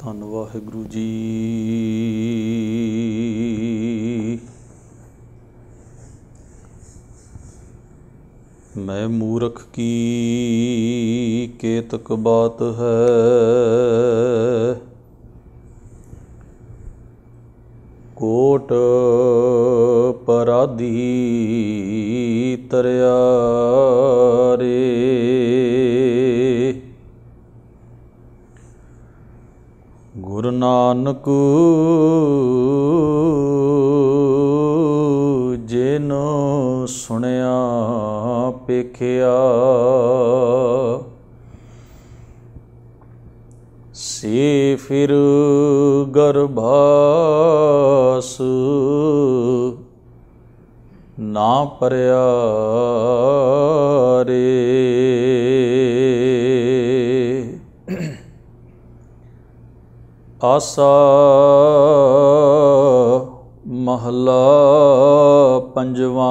ਧੰਨ ਵਾਹਿਗੁਰੂ ਜੀ ਮੈਂ ਮੂਰਖ ਕੀ ਕੇਤਕ ਬਾਤ ਹੈ ਕੋਟ ਪਰਾਦੀ ਤਰਿਆ ਰੇ ਗੁਰੂ ਨਾਨਕ ਜਿਨੋ ਸੁਣਿਆ ਪੇਖਿਆ ਸੇ ਫਿਰ ਗਰਭਾਸ ਨਾ ਪਰਿਆ ਰੇ ਆਸਾ ਮਹਲਾ ਪੰਜਵਾਂ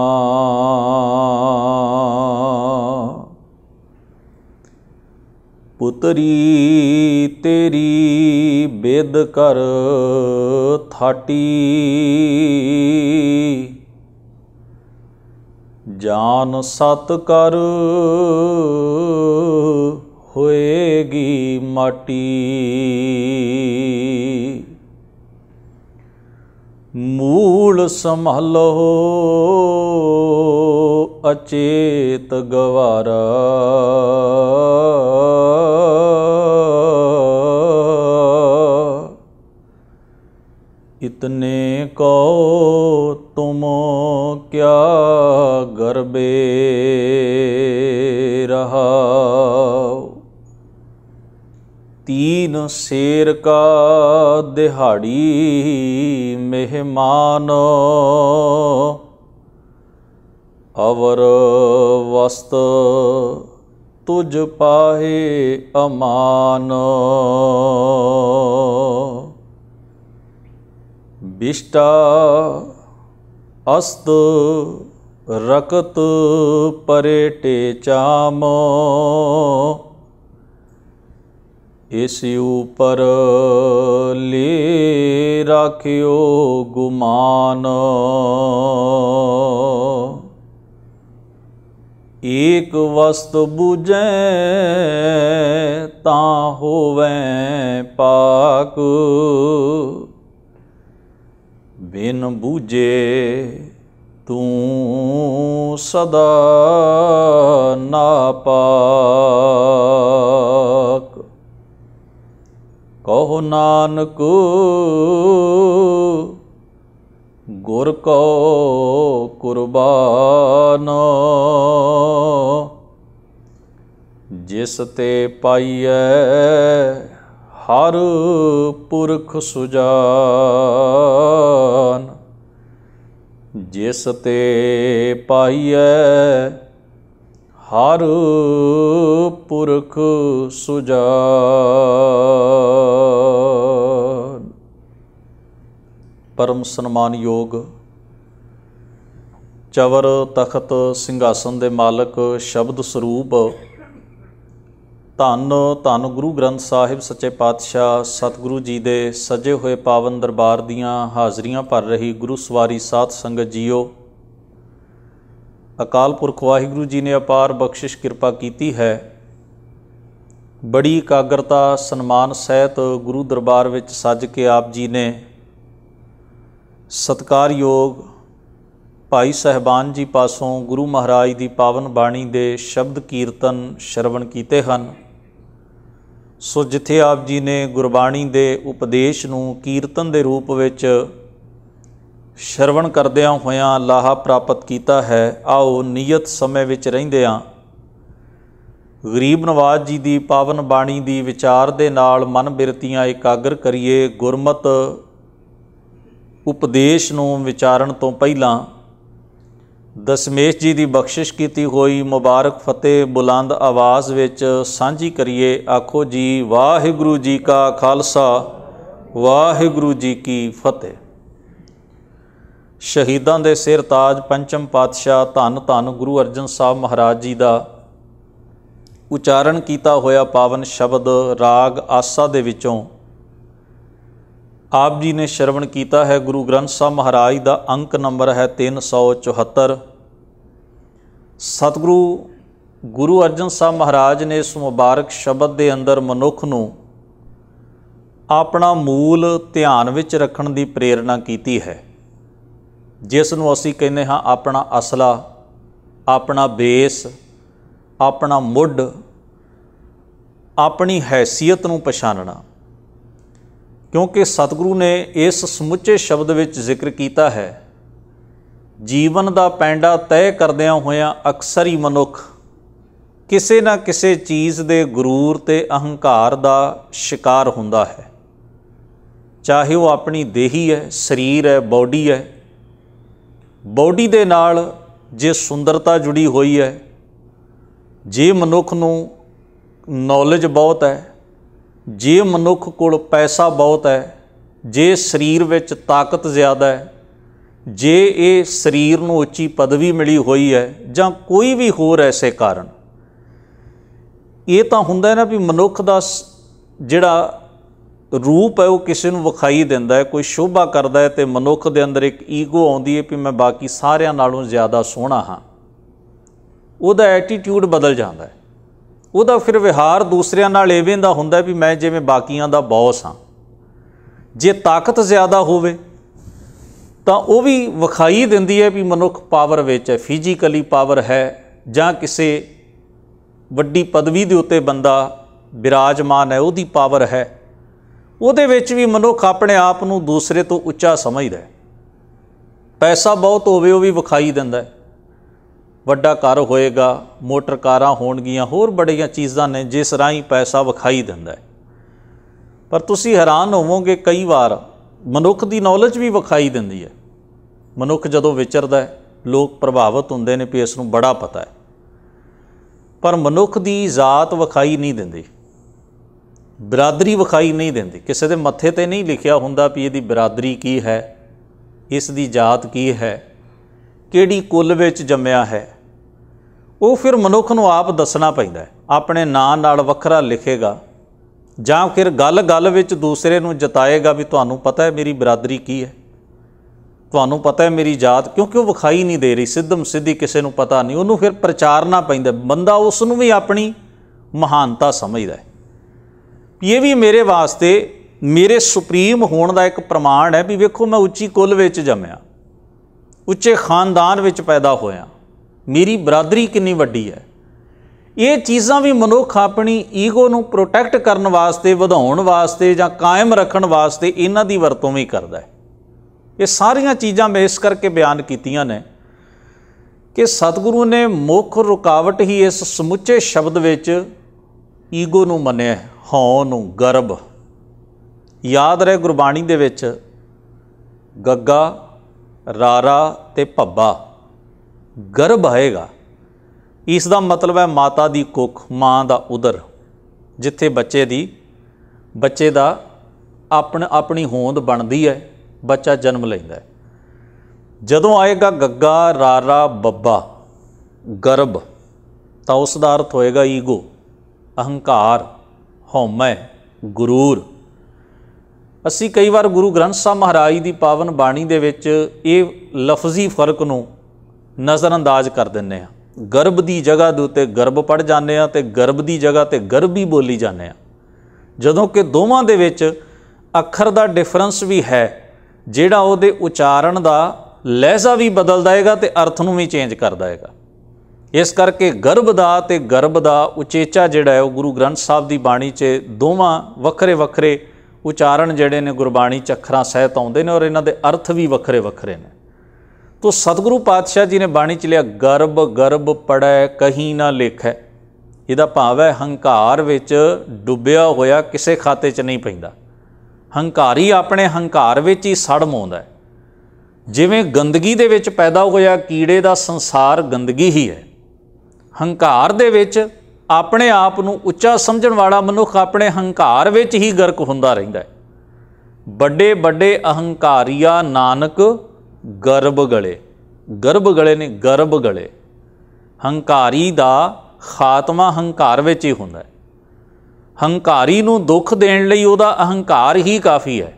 ਪੁਤਰੀ ਤੇਰੀ ਬੇਦ ਕਰ ਥਾਟੀ ਜਾਨ ਸਤ ਕਰ ਹੋਏਗੀ ਮਾਟੀ ਸੰਭਲੋ ਅਚੇਤ ਗਵਾਰ ਇਤਨੇ ਕੋ ਤੁਮ ਕਿਆ ਗਰਬੇ ਰਹਾ ਤੀਨ ਸੇਰ ਕਾ ਦਿਹਾੜੀ ਮਹਿਮਾਨ ਅਵਰ ਵਸਤ ਤੁਜ ਪਾਹੇ ਅਮਾਨ ਬਿਸ਼ਟਾ ਅਸਤ ਰਕਤ ਪਰੇਟੇ ਟੇਚਾਮ ਇਸ ਉਪਰ ਲੀ ਰੱਖਿਓ ਗੁਮਾਨ ਇਕ ਵਸਤ 부ਜੈ ਤਾਂ ਹੋਵੇ ਪਾਕ ਬਿਨ ਬੁਜੇ ਤੂੰ ਸਦਾ ਨਾ ਪਾਕ ਕਹੋ ਨਾਨਕ ਗੁਰ ਕੋ ਕੁਰਬਾਨ ਜਿਸ ਤੇ ਪਾਈਐ ਹਰ ਪੁਰਖ ਸੁਜਾਨ ਜਿਸ ਤੇ ਪਾਈਐ ਹਰ ਪੁਰਖ ਸੁਜਾਨ ਪਰਮ ਸਨਮਾਨ ਯੋਗ ਚਵਰ ਤਖਤ ਸਿੰਘਾਸਨ ਦੇ ਮਾਲਕ ਸ਼ਬਦ ਸਰੂਪ ਧੰਨ ਧੰਨ ਗੁਰੂ ਗ੍ਰੰਥ ਸਾਹਿਬ ਸੱਚੇ ਪਾਤਸ਼ਾਹ ਸਤਿਗੁਰੂ ਜੀ ਦੇ ਸਜੇ ਹੋਏ ਪਾਵਨ ਦਰਬਾਰ ਦੀਆਂ ਹਾਜ਼ਰੀਆਂ ਭਰ ਰਹੀ ਗੁਰੂ ਸਵਾਰੀ ਸਾਧ ਸੰਗਤ ਜੀਓ ਅਕਾਲ ਪੁਰਖ ਵਾਹਿਗੁਰੂ ਜੀ ਨੇ ਅਪਾਰ ਬਖਸ਼ਿਸ਼ ਕਿਰਪਾ ਕੀਤੀ ਹੈ ਬੜੀ ਇਕਾਗਰਤਾ ਸਨਮਾਨ ਸਹਿਤ ਗੁਰੂ ਦਰਬਾਰ ਵਿੱਚ ਸੱਜ ਕੇ ਆਪ ਜੀ ਨੇ ਸਤਕਾਰਯੋਗ ਭਾਈ ਸਹਿਬਾਨ ਜੀ ਪਾਸੋਂ ਗੁਰੂ ਮਹਾਰਾਜ ਦੀ ਪਾਵਨ ਬਾਣੀ ਦੇ ਸ਼ਬਦ ਕੀਰਤਨ ਸ਼ਰਵਣ ਕੀਤੇ ਹਨ ਸੋ ਜਿੱਥੇ ਆਪ ਜੀ ਨੇ ਗੁਰਬਾਣੀ ਦੇ ਉਪਦੇਸ਼ ਨੂੰ ਕੀਰਤਨ ਦੇ ਰੂਪ ਵਿੱਚ ਸ਼ਰਵਣ ਕਰਦਿਆਂ ਹੋਇਆਂ ਲਾਹਾ ਪ੍ਰਾਪਤ ਕੀਤਾ ਹੈ ਆਓ ਨਿਯਤ ਸਮੇਂ ਵਿੱਚ ਰਹਿੰਦੇ ਆਂ ਗਰੀਬ ਨਵਾਜ਼ ਜੀ ਦੀ ਪਾਵਨ ਬਾਣੀ ਦੀ ਵਿਚਾਰ ਦੇ ਨਾਲ ਮਨ ਬਿਰਤੀਆਂ ਇਕਾਗਰ ਕਰੀਏ ਗੁਰਮਤ ਉਪਦੇਸ਼ ਨੂੰ ਵਿਚਾਰਨ ਤੋਂ ਪਹਿਲਾਂ ਦਸ਼ਮੇਸ਼ ਜੀ ਦੀ ਬਖਸ਼ਿਸ਼ ਕੀਤੀ ਹੋਈ ਮੁਬਾਰਕ ਫਤਿਹ ਬੁਲੰਦ ਆਵਾਜ਼ ਵਿੱਚ ਸਾਂਝੀ ਕਰੀਏ ਆਖੋ ਜੀ ਵਾਹਿਗੁਰੂ ਜੀ ਕਾ ਖਾਲਸਾ ਵਾਹਿਗੁਰੂ ਜੀ ਕੀ ਫਤਿਹ ਸ਼ਹੀਦਾਂ ਦੇ ਸਿਰ ਤਾਜ ਪੰਚਮ ਪਾਤਸ਼ਾਹ ਧੰਨ ਧੰਨ ਗੁਰੂ ਅਰਜਨ ਸਾਹਿਬ ਮਹਾਰਾਜ ਜੀ ਦਾ ਉਚਾਰਨ ਕੀਤਾ ਹੋਇਆ ਪਾਵਨ ਸ਼ਬਦ ਰਾਗ ਆਸਾ ਦੇ ਵਿੱਚੋਂ ਆਪ ਜੀ ਨੇ ਸ਼ਰਵਣ ਕੀਤਾ ਹੈ ਗੁਰੂ ਗ੍ਰੰਥ ਸਾਹਿਬ ਮਹਾਰਾਜ ਦਾ ਅੰਕ ਨੰਬਰ ਹੈ 374 ਸਤਿਗੁਰੂ ਗੁਰੂ ਅਰਜਨ ਸਾਹਿਬ ਮਹਾਰਾਜ ਨੇ ਇਸ ਮੁਬਾਰਕ ਸ਼ਬਦ ਦੇ ਅੰਦਰ ਮਨੁੱਖ ਨੂੰ ਆਪਣਾ ਮੂਲ ਧਿਆਨ ਵਿੱਚ ਰੱਖਣ ਦੀ ਪ੍ਰੇਰਣਾ ਕੀਤੀ ਹੈ ਜਿਸ ਨੂੰ ਅਸੀਂ ਕਹਿੰਦੇ ਹਾਂ ਆਪਣਾ ਅਸਲਾ ਆਪਣਾ ਬੇਸ ਆਪਣਾ ਮੁੱਢ ਆਪਣੀ ਹੈਸੀਅਤ ਨੂੰ ਪਛਾਨਣਾ ਕਿਉਂਕਿ ਸਤਿਗੁਰੂ ਨੇ ਇਸ ਸਮੁੱਚੇ ਸ਼ਬਦ ਵਿੱਚ ਜ਼ਿਕਰ ਕੀਤਾ ਹੈ ਜੀਵਨ ਦਾ ਪੈਂਡਾ ਤੈਅ ਕਰਦਿਆਂ ਹੋਇਆਂ ਅਕਸਰ ਹੀ ਮਨੁੱਖ ਕਿਸੇ ਨਾ ਕਿਸੇ ਚੀਜ਼ ਦੇ ਗਰੂਰ ਤੇ ਅਹੰਕਾਰ ਦਾ ਸ਼ਿਕਾਰ ਹੁੰਦਾ ਹੈ ਚਾਹੇ ਉਹ ਆਪਣੀ ਦੇਹੀ ਹੈ ਸਰੀਰ ਹੈ ਬਾਡੀ ਹੈ ਬਾਡੀ ਦੇ ਨਾਲ ਜੇ ਸੁੰਦਰਤਾ ਜੁੜੀ ਹੋਈ ਹੈ ਜੇ ਮਨੁੱਖ ਨੂੰ ਨੌਲੇਜ ਬਹੁਤ ਹੈ ਜੇ ਮਨੁੱਖ ਕੋਲ ਪੈਸਾ ਬਹੁਤ ਹੈ ਜੇ ਸਰੀਰ ਵਿੱਚ ਤਾਕਤ ਜ਼ਿਆਦਾ ਹੈ ਜੇ ਇਹ ਸਰੀਰ ਨੂੰ ਉੱਚੀ ਪਦਵੀ ਮਿਲੀ ਹੋਈ ਹੈ ਜਾਂ ਕੋਈ ਵੀ ਹੋਰ ਐਸੇ ਕਾਰਨ ਇਹ ਤਾਂ ਹੁੰਦਾ ਨਾ ਵੀ ਮਨੁੱਖ ਦਾ ਜਿਹੜਾ ਰੂਪ ਹੈ ਉਹ ਕਿਸੇ ਨੂੰ ਵਿਖਾਈ ਦਿੰਦਾ ਹੈ ਕੋਈ ਸ਼ੋਭਾ ਕਰਦਾ ਹੈ ਤੇ ਮਨੁੱਖ ਦੇ ਅੰਦਰ ਇੱਕ ਈਗੋ ਆਉਂਦੀ ਹੈ ਕਿ ਮੈਂ ਬਾਕੀ ਸਾਰਿਆਂ ਨਾਲੋਂ ਜ਼ਿਆਦਾ ਸੋਹਣਾ ਹਾਂ ਉਹਦਾ ਐਟੀਟਿਊਡ ਬਦਲ ਜਾਂਦਾ ਹੈ ਉਹਦਾ ਫਿਰ ਵਿਹਾਰ ਦੂਸਰਿਆਂ ਨਾਲ ਐਵੇਂ ਦਾ ਹੁੰਦਾ ਵੀ ਮੈਂ ਜਿਵੇਂ ਬਾਕੀਆਂ ਦਾ ਬੌਸ ਹਾਂ ਜੇ ਤਾਕਤ ਜ਼ਿਆਦਾ ਹੋਵੇ ਤਾਂ ਉਹ ਵੀ ਵਿਖਾਈ ਦਿੰਦੀ ਹੈ ਵੀ ਮਨੁੱਖ ਪਾਵਰ ਵਿੱਚ ਹੈ ਫਿਜ਼ੀਕਲੀ ਪਾਵਰ ਹੈ ਜਾਂ ਕਿਸੇ ਵੱਡੀ ਪਦਵੀ ਦੇ ਉੱਤੇ ਬੰਦਾ ਬਿਰਾਜਮਾਨ ਹੈ ਉਹਦੀ ਪਾਵਰ ਹੈ ਉਹਦੇ ਵਿੱਚ ਵੀ ਮਨੁੱਖ ਆਪਣੇ ਆਪ ਨੂੰ ਦੂਸਰੇ ਤੋਂ ਉੱਚਾ ਸਮਝਦਾ ਹੈ ਪੈਸਾ ਬਹੁਤ ਹੋਵੇ ਉਹ ਵੀ ਵਿਖਾਈ ਦਿੰਦਾ ਹੈ ਵੱਡਾ ਘਰ ਹੋਏਗਾ ਮੋਟਰ ਕਾਰਾਂ ਹੋਣਗੀਆਂ ਹੋਰ ਬੜੀਆਂ ਚੀਜ਼ਾਂ ਨੇ ਜਿਸ ਰਾਹੀਂ ਪੈਸਾ ਵਿਖਾਈ ਦਿੰਦਾ ਹੈ ਪਰ ਤੁਸੀਂ ਹੈਰਾਨ ਹੋਵੋਗੇ ਕਈ ਵਾਰ ਮਨੁੱਖ ਦੀ ਨੌਲੇਜ ਵੀ ਵਿਖਾਈ ਦਿੰਦੀ ਹੈ ਮਨੁੱਖ ਜਦੋਂ ਵਿਚਰਦਾ ਹੈ ਲੋਕ ਪ੍ਰਭਾਵਿਤ ਹੁੰਦੇ ਨੇ ਵੀ ਇਸ ਨੂੰ ਬੜਾ ਪਤਾ ਹੈ ਪਰ ਮਨੁੱਖ ਦੀ ਜ਼ਾਤ ਵਿਖਾਈ ਨਹੀਂ ਦਿੰਦੀ ਬਰਾਦਰੀ ਵਿਖਾਈ ਨਹੀਂ ਦਿੰਦੀ ਕਿਸੇ ਦੇ ਮੱਥੇ ਤੇ ਨਹੀਂ ਲਿਖਿਆ ਹੁੰਦਾ ਵੀ ਇਹਦੀ ਬਰਾਦਰੀ ਕੀ ਹੈ ਇਸ ਦੀ ਜਾਤ ਕੀ ਹੈ ਕਿਹੜੀ ਕੁੱਲ ਵਿੱਚ ਜੰਮਿਆ ਹੈ ਉਹ ਫਿਰ ਮਨੁੱਖ ਨੂੰ ਆਪ ਦੱਸਣਾ ਪੈਂਦਾ ਹੈ ਆਪਣੇ ਨਾਂ ਨਾਲ ਵੱਖਰਾ ਲਿਖੇਗਾ ਜਾਂ ਫਿਰ ਗੱਲ-ਗੱਲ ਵਿੱਚ ਦੂਸਰੇ ਨੂੰ ਜਤਾਏਗਾ ਵੀ ਤੁਹਾਨੂੰ ਪਤਾ ਹੈ ਮੇਰੀ ਬਰਾਦਰੀ ਕੀ ਹੈ ਤੁਹਾਨੂੰ ਪਤਾ ਹੈ ਮੇਰੀ ਜਾਤ ਕਿਉਂਕਿ ਉਹ ਵਿਖਾਈ ਨਹੀਂ ਦੇ ਰਹੀ ਸਿੱਧਮ ਸਿੱਧੀ ਕਿਸੇ ਨੂੰ ਪਤਾ ਨਹੀਂ ਉਹਨੂੰ ਫਿਰ ਪ੍ਰਚਾਰਨਾ ਪੈਂਦਾ ਬੰਦਾ ਉਸ ਨੂੰ ਵੀ ਆਪਣੀ ਮਹਾਨਤਾ ਸਮਝਦਾ ਹੈ ਇਹ ਵੀ ਮੇਰੇ ਵਾਸਤੇ ਮੇਰੇ ਸੁਪਰੀਮ ਹੋਣ ਦਾ ਇੱਕ ਪ੍ਰਮਾਣ ਹੈ ਵੀ ਵੇਖੋ ਮੈਂ ਉੱਚੀ ਕੁੱਲ ਵਿੱਚ ਜੰਮਿਆ ਉੱਚੇ ਖਾਨਦਾਨ ਵਿੱਚ ਪੈਦਾ ਹੋਇਆ ਮੇਰੀ ਬਰਾਦਰੀ ਕਿੰਨੀ ਵੱਡੀ ਹੈ ਇਹ ਚੀਜ਼ਾਂ ਵੀ ਮਨੁੱਖ ਆਪਣੀ ਈਗੋ ਨੂੰ ਪ੍ਰੋਟੈਕਟ ਕਰਨ ਵਾਸਤੇ ਵਧਾਉਣ ਵਾਸਤੇ ਜਾਂ ਕਾਇਮ ਰੱਖਣ ਵਾਸਤੇ ਇਹਨਾਂ ਦੀ ਵਰਤੋਂ ਵੀ ਕਰਦਾ ਹੈ ਇਹ ਸਾਰੀਆਂ ਚੀਜ਼ਾਂ ਮੈਂ ਇਸ ਕਰਕੇ ਬਿਆਨ ਕੀਤੀਆਂ ਨੇ ਕਿ ਸਤਿਗੁਰੂ ਨੇ ਮੁੱਖ ਰੁਕਾਵਟ ਹੀ ਇਸ ਸਮੁੱਚੇ ਸ਼ਬਦ ਵਿੱਚ ਈਗੋ ਨੂੰ ਮੰਨਿਆ ਹਉ ਨੂੰ ਗਰਬ ਯਾਦ ਰਹੇ ਗੁਰਬਾਣੀ ਦੇ ਵਿੱਚ ਗੱਗਾ ਰਾਰਾ ਤੇ ਭੱਬਾ ਗਰਭ ਆਏਗਾ ਇਸ ਦਾ ਮਤਲਬ ਹੈ ਮਾਤਾ ਦੀ ਕੁੱਖ ਮਾਂ ਦਾ ਉਦਰ ਜਿੱਥੇ ਬੱਚੇ ਦੀ ਬੱਚੇ ਦਾ ਆਪਣ ਆਪਣੀ ਹੋਂਦ ਬਣਦੀ ਹੈ ਬੱਚਾ ਜਨਮ ਲੈਂਦਾ ਹੈ ਜਦੋਂ ਆਏਗਾ ਗੱਗਾ ਰਾਰਾ ਬੱਬਾ ਗਰਭ ਤਾਂ ਉਸ ਦਾ ਅਰਥ ਹੋਏਗਾ ਈਗੋ ਅਹੰਕਾਰ ਹਉਮੈ ਗੁਰੂਰ ਅਸੀਂ ਕਈ ਵਾਰ ਗੁਰੂ ਗ੍ਰੰਥ ਸਾਹਿਬ ਮਹਾਰਾਜ ਦੀ ਪਾਵਨ ਬਾਣੀ ਦੇ ਵਿੱਚ ਇਹ ਲਫ਼ਜ਼ੀ ਫਰਕ ਨੂੰ ਨਜ਼ਰਅੰਦਾਜ਼ ਕਰ ਦਿੰਨੇ ਆ ਗਰਭ ਦੀ ਜਗ੍ਹਾ ਦੇ ਉੱਤੇ ਗਰਭ ਪੜ ਜਾਂਦੇ ਆ ਤੇ ਗਰਭ ਦੀ ਜਗ੍ਹਾ ਤੇ ਗਰਭੀ ਬੋਲੀ ਜਾਂਦੇ ਆ ਜਦੋਂ ਕਿ ਦੋਵਾਂ ਦੇ ਵਿੱਚ ਅੱਖਰ ਦਾ ਡਿਫਰੈਂਸ ਵੀ ਹੈ ਜਿਹੜਾ ਉਹਦੇ ਉਚਾਰਨ ਦਾ ਲਹਿਜ਼ਾ ਵੀ ਬਦਲਦਾ ਹੈਗਾ ਤੇ ਅਰਥ ਨੂੰ ਵੀ ਚੇਂਜ ਕਰਦਾ ਹੈਗਾ ਇਸ ਕਰਕੇ ਗਰਭ ਦਾ ਤੇ ਗਰਭ ਦਾ ਉਚੇਚਾ ਜਿਹੜਾ ਹੈ ਉਹ ਗੁਰੂ ਗ੍ਰੰਥ ਸਾਹਿਬ ਦੀ ਬਾਣੀ 'ਚ ਦੋਵਾਂ ਵੱਖਰੇ ਵੱਖਰੇ ਉਚਾਰਨ ਜਿਹੜੇ ਨੇ ਗੁਰਬਾਣੀ ਚੱਖਰਾਂ ਸਹਿਤ ਆਉਂਦੇ ਨੇ ਔਰ ਇਹਨਾਂ ਦੇ ਅਰਥ ਵੀ ਵੱਖਰੇ ਵੱਖਰੇ ਨੇ ਤੋ ਸਤਿਗੁਰੂ ਪਾਤਸ਼ਾਹ ਜੀ ਨੇ ਬਾਣੀ ਚ ਲਿਆ ਗਰਬ ਗਰਬ ਪੜੈ ਕਹੀਂ ਨਾ ਲਿਖੈ ਇਹਦਾ ਭਾਵ ਹੈ ਹੰਕਾਰ ਵਿੱਚ ਡੁੱਬਿਆ ਹੋਇਆ ਕਿਸੇ ਖਾਤੇ 'ਚ ਨਹੀਂ ਪੈਂਦਾ ਹੰਕਾਰੀ ਆਪਣੇ ਹੰਕਾਰ ਵਿੱਚ ਹੀ ਸੜ ਜਿਵੇਂ ਗੰਦਗੀ ਦੇ ਵਿੱਚ ਪੈਦਾ ਹੋਇਆ ਕੀੜੇ ਦਾ ਸੰਸਾਰ ਗੰਦਗੀ ਹੀ ਹੈ ਹੰਕਾਰ ਦੇ ਵਿੱਚ ਆਪਣੇ ਆਪ ਨੂੰ ਉੱਚਾ ਸਮਝਣ ਵਾਲਾ ਮਨੁੱਖ ਆਪਣੇ ਹੰਕਾਰ ਵਿੱਚ ਹੀ ਗਰਕ ਹੁੰਦਾ ਰਹਿੰਦਾ ਹੈ ਵੱਡੇ ਵੱਡੇ ਅਹੰਕਾਰੀਆ ਨਾਨਕ ਗਰਭਗਲੇ ਗਰਭਗਲੇ ਨੇ ਗਰਭਗਲੇ ਹੰਕਾਰੀ ਦਾ ਖਾਤਮਾ ਹੰਕਾਰ ਵਿੱਚ ਹੀ ਹੁੰਦਾ ਹੈ ਹੰਕਾਰੀ ਨੂੰ ਦੁੱਖ ਦੇਣ ਲਈ ਉਹਦਾ ਅਹੰਕਾਰ ਹੀ ਕਾਫੀ ਹੈ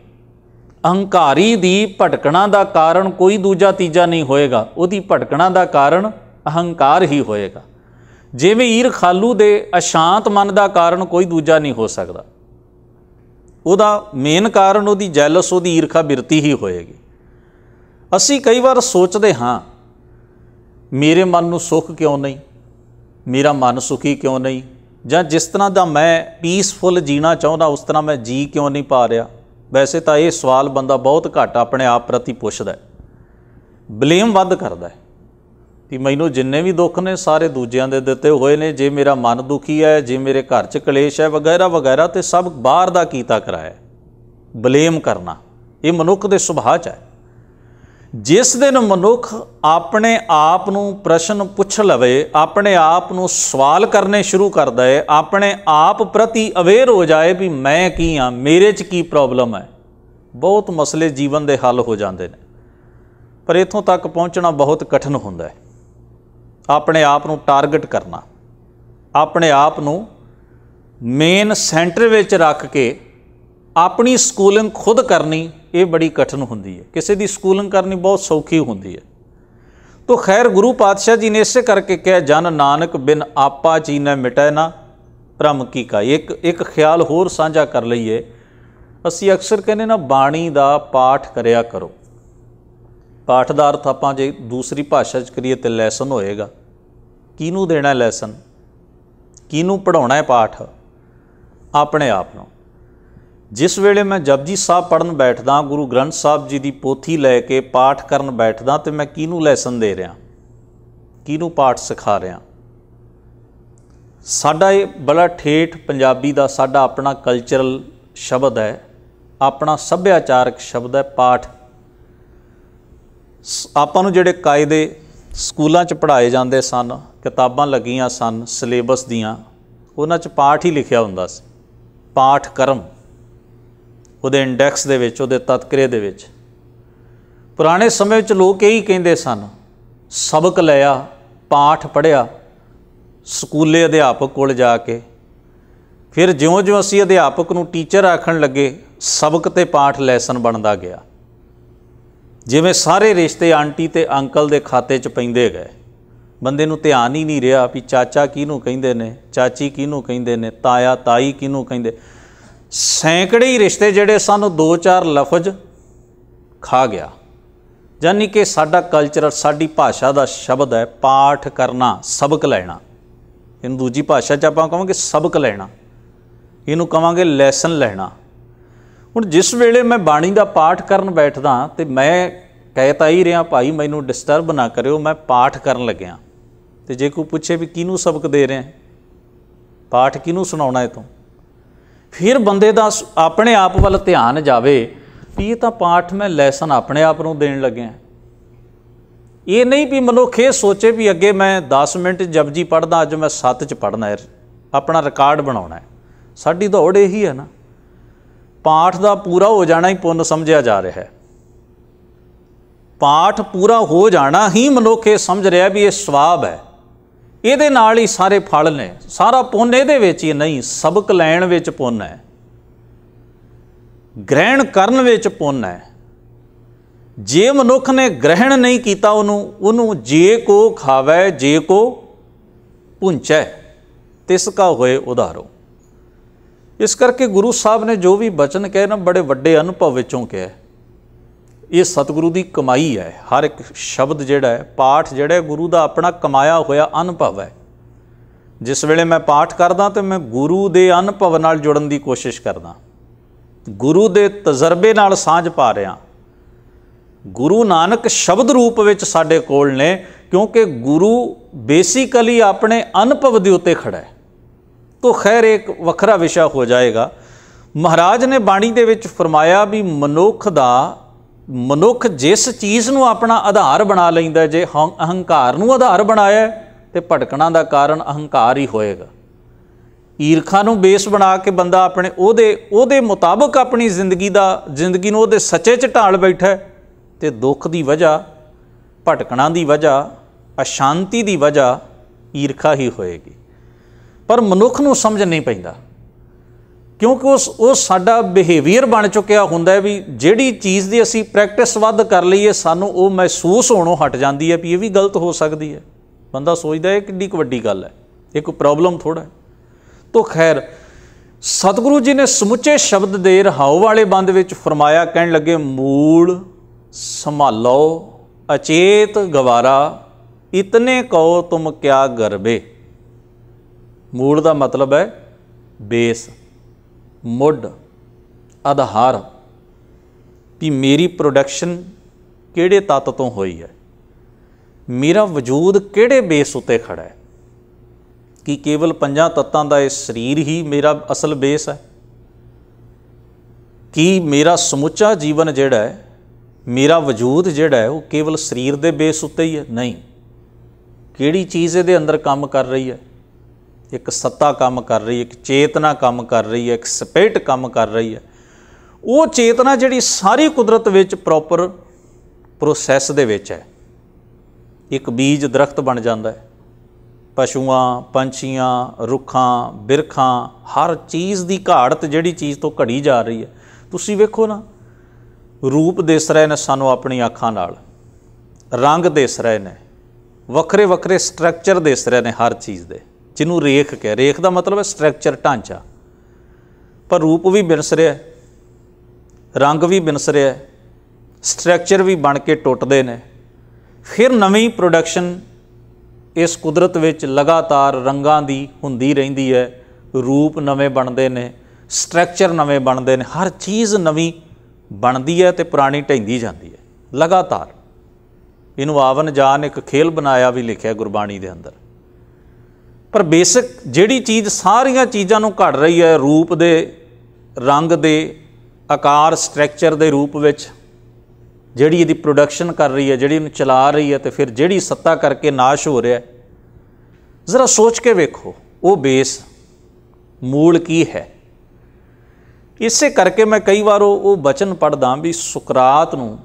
ਅਹੰਕਾਰੀ ਦੀ ਭਟਕਣਾ ਦਾ ਕਾਰਨ ਕੋਈ ਦੂਜਾ ਤੀਜਾ ਨਹੀਂ ਹੋਏਗਾ ਉਹਦੀ ਭਟਕਣਾ ਦਾ ਕਾਰਨ ਅਹੰਕਾਰ ਹੀ ਹੋਏਗਾ ਜਿਵੇਂ ਈਰਖਾਲੂ ਦੇ ਅਸ਼ਾਂਤ ਮਨ ਦਾ ਕਾਰਨ ਕੋਈ ਦੂਜਾ ਨਹੀਂ ਹੋ ਸਕਦਾ ਉਹਦਾ ਮੇਨ ਕਾਰਨ ਉਹਦੀ ਜੈਲਸ ਉਹਦੀ ਈਰਖਾ ਬਿਰਤੀ ਹੀ ਹੋਏਗੀ ਅਸੀਂ ਕਈ ਵਾਰ ਸੋਚਦੇ ਹਾਂ ਮੇਰੇ ਮਨ ਨੂੰ ਸੁੱਖ ਕਿਉਂ ਨਹੀਂ ਮੇਰਾ ਮਨ ਸੁਖੀ ਕਿਉਂ ਨਹੀਂ ਜਾਂ ਜਿਸ ਤਰ੍ਹਾਂ ਦਾ ਮੈਂ ਪੀਸਫੁਲ ਜੀਣਾ ਚਾਹੁੰਦਾ ਉਸ ਤਰ੍ਹਾਂ ਮੈਂ ਜੀ ਕਿਉਂ ਨਹੀਂ ਪਾ ਰਿਹਾ ਵੈਸੇ ਤਾਂ ਇਹ ਸਵਾਲ ਬੰਦਾ ਬਹੁਤ ਘੱਟ ਆਪਣੇ ਆਪ ਪ੍ਰਤੀ ਪੁੱਛਦਾ ਹੈ ਬਲੇਮ ਵੱਧ ਕਰਦਾ ਹੈ ਕਿ ਮੈਨੂੰ ਜਿੰਨੇ ਵੀ ਦੁੱਖ ਨੇ ਸਾਰੇ ਦੂਜਿਆਂ ਦੇ ਦਿੱਤੇ ਹੋਏ ਨੇ ਜੇ ਮੇਰਾ ਮਨ ਦੁਖੀ ਹੈ ਜੇ ਮੇਰੇ ਘਰ 'ਚ ਕਲੇਸ਼ ਹੈ ਵਗੈਰਾ ਵਗੈਰਾ ਤੇ ਸਭ ਬਾਹਰ ਦਾ ਕੀਤਾ ਕਰਾਇਆ ਬਲੇਮ ਕਰਨਾ ਇਹ ਮਨੁੱਖ ਦੇ ਸੁਭਾਅ 'ਚ ਹੈ ਜਿਸ ਦਿਨ ਮਨੁੱਖ ਆਪਣੇ ਆਪ ਨੂੰ ਪ੍ਰਸ਼ਨ ਪੁੱਛ ਲਵੇ ਆਪਣੇ ਆਪ ਨੂੰ ਸਵਾਲ ਕਰਨੇ ਸ਼ੁਰੂ ਕਰਦਾ ਹੈ ਆਪਣੇ ਆਪ ਪ੍ਰਤੀ ਅਵੇਅਰ ਹੋ ਜਾਏ ਵੀ ਮੈਂ ਕੀ ਹਾਂ ਮੇਰੇ 'ਚ ਕੀ ਪ੍ਰੋਬਲਮ ਹੈ ਬਹੁਤ ਮਸਲੇ ਜੀਵਨ ਦੇ ਹੱਲ ਹੋ ਜਾਂਦੇ ਨੇ ਪਰ ਇਥੋਂ ਤੱਕ ਪਹੁੰਚਣਾ ਬਹੁਤ ਕਠਿਨ ਹੁੰਦਾ ਹੈ ਆਪਣੇ ਆਪ ਨੂੰ ਟਾਰਗੇਟ ਕਰਨਾ ਆਪਣੇ ਆਪ ਨੂੰ ਮੇਨ ਸੈਂਟਰ ਵਿੱਚ ਰੱਖ ਕੇ ਆਪਣੀ ਸਕੂਲਿੰਗ ਖੁਦ ਕਰਨੀ ਇਹ ਬੜੀ ਕਠਨ ਹੁੰਦੀ ਹੈ ਕਿਸੇ ਦੀ ਸਕੂਲਿੰਗ ਕਰਨੀ ਬਹੁਤ ਸੌਖੀ ਹੁੰਦੀ ਹੈ ਤੋ ਖੈਰ ਗੁਰੂ ਪਾਤਸ਼ਾਹ ਜੀ ਨੇ ਇਸੇ ਕਰਕੇ ਕਿਹਾ ਜਨ ਨਾਨਕ ਬਿਨ ਆਪਾ ਨਾ ਮਿਟੈ ਨਾ ਭ੍ਰਮ ਕੀ ਕਾ ਇੱਕ ਇੱਕ ਖਿਆਲ ਹੋਰ ਸਾਂਝਾ ਕਰ ਲਈਏ ਅਸੀਂ ਅਕਸਰ ਕਹਿੰਦੇ ਨਾ ਬਾਣੀ ਦਾ ਪਾਠ ਕਰਿਆ ਕਰੋ ਪਾਠ ਦਾ ਅਰਥ ਆਪਾਂ ਜੇ ਦੂਸਰੀ ਭਾਸ਼ਾ 'ਚ ਕਰੀਏ ਤੇ ਲੈਸਨ ਹੋਏਗਾ ਕਿਨੂੰ ਦੇਣਾ ਲੈਸਨ ਕਿਨੂੰ ਪੜਾਉਣਾ ਹੈ ਪਾਠ ਆਪਣੇ ਆਪ ਨੂੰ ਜਿਸ ਵੇਲੇ ਮੈਂ ਜਪਜੀ ਸਾਹਿਬ ਪੜਨ ਬੈਠਦਾ ਗੁਰੂ ਗ੍ਰੰਥ ਸਾਹਿਬ ਜੀ ਦੀ ਪੋਥੀ ਲੈ ਕੇ ਪਾਠ ਕਰਨ ਬੈਠਦਾ ਤੇ ਮੈਂ ਕਿਹਨੂੰ ਲੈਸਨ ਦੇ ਰਿਹਾ ਕਿਹਨੂੰ ਪਾਠ ਸਿਖਾ ਰਿਹਾ ਸਾਡਾ ਇਹ ਬੜਾ ਠੇਠ ਪੰਜਾਬੀ ਦਾ ਸਾਡਾ ਆਪਣਾ ਕਲਚਰਲ ਸ਼ਬਦ ਹੈ ਆਪਣਾ ਸੱਭਿਆਚਾਰਕ ਸ਼ਬਦ ਹੈ ਪਾਠ ਆਪਾਂ ਨੂੰ ਜਿਹੜੇ ਕਾਇਦੇ ਸਕੂਲਾਂ 'ਚ ਪੜ੍ਹਾਏ ਜਾਂਦੇ ਸਨ ਕਿਤਾਬਾਂ ਲੱਗੀਆਂ ਸਨ ਸਿਲੇਬਸ ਦੀਆਂ ਉਹਨਾਂ 'ਚ ਪਾਠ ਹੀ ਲਿਖਿਆ ਹੁੰਦਾ ਸੀ ਪਾਠ ਕਰਮ ਉਹਦੇ ਇੰਡੈਕਸ ਦੇ ਵਿੱਚ ਉਹਦੇ ਤਤਕਰੇ ਦੇ ਵਿੱਚ ਪੁਰਾਣੇ ਸਮੇਂ ਵਿੱਚ ਲੋਕ ਇਹੀ ਕਹਿੰਦੇ ਸਨ ਸਬਕ ਲਿਆ ਪਾਠ ਪੜਿਆ ਸਕੂਲੇ ਅਧਿਆਪਕ ਕੋਲ ਜਾ ਕੇ ਫਿਰ ਜਿਉਂ-ਜਿਉਂ ਅਸੀਂ ਅਧਿਆਪਕ ਨੂੰ ਟੀਚਰ ਆਖਣ ਲੱਗੇ ਸਬਕ ਤੇ ਪਾਠ ਲੈਸਨ ਬਣਦਾ ਗਿਆ ਜਿਵੇਂ ਸਾਰੇ ਰਿਸ਼ਤੇ ਆਂਟੀ ਤੇ ਅੰਕਲ ਦੇ ਖਾਤੇ 'ਚ ਪੈਂਦੇ ਗਏ ਬੰਦੇ ਨੂੰ ਧਿਆਨ ਹੀ ਨਹੀਂ ਰਿਹਾ ਵੀ ਚਾਚਾ ਕਿਹਨੂੰ ਕਹਿੰਦੇ ਨੇ ਚਾਚੀ ਕਿਹਨੂੰ ਕਹਿੰਦੇ ਨੇ ਤਾਇਆ ਤਾਈ ਕਿਹਨੂੰ ਕਹਿੰਦੇ ਸੈਂਕੜੇ ਹੀ ਰਿਸ਼ਤੇ ਜਿਹੜੇ ਸਾਨੂੰ ਦੋ ਚਾਰ ਲਫ਼ਜ਼ ਖਾ ਗਿਆ ਯਾਨੀ ਕਿ ਸਾਡਾ ਕਲਚਰ ਸਾਡੀ ਭਾਸ਼ਾ ਦਾ ਸ਼ਬਦ ਹੈ ਪਾਠ ਕਰਨਾ ਸਬਕ ਲੈਣਾ ਇਹਨੂੰ ਦੂਜੀ ਭਾਸ਼ਾ 'ਚ ਆਪਾਂ ਕਹਾਂਗੇ ਸਬਕ ਲੈਣਾ ਇਹਨੂੰ ਕਹਾਂਗੇ ਲੈਸਨ ਲੈਣਾ ਹੁਣ ਜਿਸ ਵੇਲੇ ਮੈਂ ਬਾਣੀ ਦਾ ਪਾਠ ਕਰਨ ਬੈਠਦਾ ਤੇ ਮੈਂ ਕਹਿਤਾ ਹੀ ਰਿਹਾ ਭਾਈ ਮੈਨੂੰ ਡਿਸਟਰਬ ਨਾ ਕਰਿਓ ਮੈਂ ਪਾਠ ਕਰਨ ਲੱਗਿਆ ਤੇ ਜੇ ਕੋਈ ਪੁੱਛੇ ਵੀ ਕਿਹਨੂੰ ਸਬਕ ਦੇ ਰਿਹਾ ਪਾਠ ਕਿਹਨੂੰ ਸੁਣਾਉਣਾ ਹੈ ਤੂੰ ਫਿਰ ਬੰਦੇ ਦਾ ਆਪਣੇ ਆਪ ਵੱਲ ਧਿਆਨ ਜਾਵੇ ਵੀ ਇਹ ਤਾਂ ਪਾਠ ਮੈਂ ਲੈਸਨ ਆਪਣੇ ਆਪ ਨੂੰ ਦੇਣ ਲੱਗਿਆ ਇਹ ਨਹੀਂ ਵੀ ਮਨੁੱਖ ਇਹ ਸੋਚੇ ਵੀ ਅੱਗੇ ਮੈਂ 10 ਮਿੰਟ ਜਪਜੀ ਪੜਦਾ ਅੱਜ ਮੈਂ 7 ਚ ਪੜਨਾ ਹੈ ਆਪਣਾ ਰਿਕਾਰਡ ਬਣਾਉਣਾ ਹੈ ਸਾਡੀ ਦੌੜ ਇਹੀ ਹੈ ਨਾ ਪਾਠ ਦਾ ਪੂਰਾ ਹੋ ਜਾਣਾ ਹੀ ਪੁੰਨ ਸਮਝਿਆ ਜਾ ਰਿਹਾ ਹੈ ਪਾਠ ਪੂਰਾ ਹੋ ਜਾਣਾ ਹੀ ਮਨੁੱਖ ਇਹ ਸਮਝ ਰਿਹਾ ਵੀ ਇਹ ਸਵਾਬ ਹੈ ਇਹਦੇ ਨਾਲ ਹੀ ਸਾਰੇ ਫਲ ਨੇ ਸਾਰਾ ਪੁੰਨ ਇਹਦੇ ਵਿੱਚ ਹੀ ਨਹੀਂ ਸਬਕ ਲੈਣ ਵਿੱਚ ਪੁੰਨ ਹੈ ਗ੍ਰਹਿਣ ਕਰਨ ਵਿੱਚ ਪੁੰਨ ਹੈ ਜੇ ਮਨੁੱਖ ਨੇ ਗ੍ਰਹਿਣ ਨਹੀਂ ਕੀਤਾ ਉਹਨੂੰ ਉਹਨੂੰ ਜੇ ਕੋ ਖਾਵੇ ਜੇ ਕੋ ਪੁੰਚੈ ਤਿਸ ਕਾ ਹੋਏ ਉਧਾਰੋ ਇਸ ਕਰਕੇ ਗੁਰੂ ਸਾਹਿਬ ਨੇ ਜੋ ਵੀ ਬਚਨ ਕਹੇ ਨਾ ਬੜੇ ਵੱਡੇ ਅਨੁਭਵ ਵਿੱਚੋਂ ਕਹੇ ਇਹ ਸਤਿਗੁਰੂ ਦੀ ਕਮਾਈ ਹੈ ਹਰ ਇੱਕ ਸ਼ਬਦ ਜਿਹੜਾ ਹੈ ਪਾਠ ਜਿਹੜਾ ਗੁਰੂ ਦਾ ਆਪਣਾ ਕਮਾਇਆ ਹੋਇਆ ਅਨੁਭਵ ਹੈ ਜਿਸ ਵੇਲੇ ਮੈਂ ਪਾਠ ਕਰਦਾ ਤੇ ਮੈਂ ਗੁਰੂ ਦੇ ਅਨੁਭਵ ਨਾਲ ਜੁੜਨ ਦੀ ਕੋਸ਼ਿਸ਼ ਕਰਦਾ ਗੁਰੂ ਦੇ ਤਜਰਬੇ ਨਾਲ ਸਾਂਝ ਪਾ ਰਿਹਾ ਗੁਰੂ ਨਾਨਕ ਸ਼ਬਦ ਰੂਪ ਵਿੱਚ ਸਾਡੇ ਕੋਲ ਨੇ ਕਿਉਂਕਿ ਗੁਰੂ ਬੇਸਿਕਲੀ ਆਪਣੇ ਅਨੁਭਵ ਦੇ ਉੱਤੇ ਖੜਾ ਹੈ ਤੋਂ ਖੈਰ ਇੱਕ ਵੱਖਰਾ ਵਿਸ਼ਾ ਹੋ ਜਾਏਗਾ ਮਹਾਰਾਜ ਨੇ ਬਾਣੀ ਦੇ ਵਿੱਚ ਫਰਮਾਇਆ ਵੀ ਮਨੁੱਖ ਦਾ ਮਨੁੱਖ ਜਿਸ ਚੀਜ਼ ਨੂੰ ਆਪਣਾ ਆਧਾਰ ਬਣਾ ਲੈਂਦਾ ਜੇ ਅਹੰਕਾਰ ਨੂੰ ਆਧਾਰ ਬਣਾਇਆ ਤੇ ਭਟਕਣਾ ਦਾ ਕਾਰਨ ਅਹੰਕਾਰ ਹੀ ਹੋਏਗਾ ਈਰਖਾ ਨੂੰ ਬੇਸ ਬਣਾ ਕੇ ਬੰਦਾ ਆਪਣੇ ਉਹਦੇ ਉਹਦੇ ਮੁਤਾਬਕ ਆਪਣੀ ਜ਼ਿੰਦਗੀ ਦਾ ਜ਼ਿੰਦਗੀ ਨੂੰ ਉਹਦੇ ਸੱਚੇ ਚ ਢਾਲ ਬੈਠਾ ਤੇ ਦੁੱਖ ਦੀ ਵਜ੍ਹਾ ਭਟਕਣਾ ਦੀ ਵਜ੍ਹਾ ਅਸ਼ਾਂਤੀ ਦੀ ਵਜ੍ਹਾ ਈਰਖਾ ਹੀ ਹੋਏਗੀ ਪਰ ਮਨੁੱਖ ਨੂੰ ਸਮਝ ਨਹੀਂ ਪੈਂਦਾ ਕਿਉਂਕਿ ਉਸ ਉਹ ਸਾਡਾ ਬਿਹੇਵੀਅਰ ਬਣ ਚੁੱਕਿਆ ਹੁੰਦਾ ਵੀ ਜਿਹੜੀ ਚੀਜ਼ ਦੀ ਅਸੀਂ ਪ੍ਰੈਕਟਿਸ ਵੱਧ ਕਰ ਲਈਏ ਸਾਨੂੰ ਉਹ ਮਹਿਸੂਸ ਹੋਣੋਂ ਹਟ ਜਾਂਦੀ ਹੈ ਵੀ ਇਹ ਵੀ ਗਲਤ ਹੋ ਸਕਦੀ ਹੈ ਬੰਦਾ ਸੋਚਦਾ ਇਹ ਕਿੰਨੀ ਵੱਡੀ ਗੱਲ ਹੈ ਇਹ ਕੋਈ ਪ੍ਰੋਬਲਮ ਥੋੜਾ ਤੋ ਖੈਰ ਸਤਿਗੁਰੂ ਜੀ ਨੇ ਸਮੁੱਚੇ ਸ਼ਬਦ ਦੇ ਰਹਾਉ ਵਾਲੇ ਬੰਦ ਵਿੱਚ ਫਰਮਾਇਆ ਕਹਿਣ ਲੱਗੇ ਮੂਲ ਸੰਭਾਲੋ ਅਚੇਤ ਗਵਾਰਾ ਇਤਨੇ ਕਹੋ ਤੁਮ ਕਿਆ ਗਰਬੇ ਮੂਲ ਦਾ ਮਤਲਬ ਹੈ ਬੇਸ ਮੁੱਢ ਆਧਾਰ ਵੀ ਮੇਰੀ ਪ੍ਰੋਡਕਸ਼ਨ ਕਿਹੜੇ ਤੱਤ ਤੋਂ ਹੋਈ ਹੈ ਮੇਰਾ ਵਜੂਦ ਕਿਹੜੇ ਬੇਸ ਉੱਤੇ ਖੜਾ ਹੈ ਕਿ ਕੇਵਲ ਪੰਜਾਂ ਤੱਤਾਂ ਦਾ ਇਹ ਸਰੀਰ ਹੀ ਮੇਰਾ ਅਸਲ ਬੇਸ ਹੈ ਕਿ ਮੇਰਾ ਸਮੁੱਚਾ ਜੀਵਨ ਜਿਹੜਾ ਹੈ ਮੇਰਾ ਵਜੂਦ ਜਿਹੜਾ ਹੈ ਉਹ ਕੇਵਲ ਸਰੀਰ ਦੇ ਬੇਸ ਉੱਤੇ ਹੀ ਹੈ ਨਹੀਂ ਕਿਹੜੀ ਚੀਜ਼ ਇਹਦੇ ਅੰਦਰ ਕੰਮ ਕਰ ਰਹੀ ਹੈ ਇੱਕ ਸੱਤਾ ਕੰਮ ਕਰ ਰਹੀ ਹੈ ਇੱਕ ਚੇਤਨਾ ਕੰਮ ਕਰ ਰਹੀ ਹੈ ਇੱਕ ਸਪਿਰਟ ਕੰਮ ਕਰ ਰਹੀ ਹੈ ਉਹ ਚੇਤਨਾ ਜਿਹੜੀ ਸਾਰੀ ਕੁਦਰਤ ਵਿੱਚ ਪ੍ਰੋਪਰ ਪ੍ਰੋਸੈਸ ਦੇ ਵਿੱਚ ਹੈ ਇੱਕ ਬੀਜ ਦਰਖਤ ਬਣ ਜਾਂਦਾ ਹੈ ਪਸ਼ੂਆਂ ਪੰਛੀਆਂ ਰੁੱਖਾਂ ਬਿਰਖਾਂ ਹਰ ਚੀਜ਼ ਦੀ ਘਾੜਤ ਜਿਹੜੀ ਚੀਜ਼ ਤੋਂ ਘੜੀ ਜਾ ਰਹੀ ਹੈ ਤੁਸੀਂ ਵੇਖੋ ਨਾ ਰੂਪ ਦਿਸ ਰਹੇ ਨੇ ਸਾਨੂੰ ਆਪਣੀ ਅੱਖਾਂ ਨਾਲ ਰੰਗ ਦਿਸ ਰਹੇ ਨੇ ਵੱਖਰੇ ਵੱਖਰੇ ਸਟਰਕਚਰ ਦਿਸ ਰਹੇ ਨੇ ਹਰ ਚੀਜ਼ ਦੇ ਜਿਹਨੂੰ ਰੇਖ ਕਹੇ ਰੇਖ ਦਾ ਮਤਲਬ ਹੈ ਸਟਰਕਚਰ ਢਾਂਚਾ ਪਰ ਰੂਪ ਵੀ ਬਿਨਸ ਰਿਹਾ ਰੰਗ ਵੀ ਬਿਨਸ ਰਿਹਾ ਸਟਰਕਚਰ ਵੀ ਬਣ ਕੇ ਟੁੱਟਦੇ ਨੇ ਫਿਰ ਨਵੀਂ ਪ੍ਰੋਡਕਸ਼ਨ ਇਸ ਕੁਦਰਤ ਵਿੱਚ ਲਗਾਤਾਰ ਰੰਗਾਂ ਦੀ ਹੁੰਦੀ ਰਹਿੰਦੀ ਹੈ ਰੂਪ ਨਵੇਂ ਬਣਦੇ ਨੇ ਸਟਰਕਚਰ ਨਵੇਂ ਬਣਦੇ ਨੇ ਹਰ ਚੀਜ਼ ਨਵੀਂ ਬਣਦੀ ਹੈ ਤੇ ਪੁਰਾਣੀ ਢਹਿੰਦੀ ਜਾਂਦੀ ਹੈ ਲਗਾਤਾਰ ਇਹਨੂੰ ਆਵਨ ਜਾਨ ਇੱਕ ਖੇਲ ਬਣਾਇਆ ਵੀ ਲਿਖਿਆ ਗੁਰਬਾਣੀ ਦੇ ਅੰਦਰ ਪਰ ਬੇਸਿਕ ਜਿਹੜੀ ਚੀਜ਼ ਸਾਰੀਆਂ ਚੀਜ਼ਾਂ ਨੂੰ ਘੜ ਰਹੀ ਹੈ ਰੂਪ ਦੇ ਰੰਗ ਦੇ ਆਕਾਰ ਸਟਰਕਚਰ ਦੇ ਰੂਪ ਵਿੱਚ ਜਿਹੜੀ ਇਹਦੀ ਪ੍ਰੋਡਕਸ਼ਨ ਕਰ ਰਹੀ ਹੈ ਜਿਹੜੀ ਇਹਨੂੰ ਚਲਾ ਰਹੀ ਹੈ ਤੇ ਫਿਰ ਜਿਹੜੀ ਸੱਤਾ ਕਰਕੇ ਨਾਸ਼ ਹੋ ਰਿਹਾ ਜ਼ਰਾ ਸੋਚ ਕੇ ਵੇਖੋ ਉਹ ਬੇਸ ਮੂਲ ਕੀ ਹੈ ਇਸੇ ਕਰਕੇ ਮੈਂ ਕਈ ਵਾਰ ਉਹ ਬਚਨ ਪੜਦਾ ਵੀ ਸੁਕਰਾਤ ਨੂੰ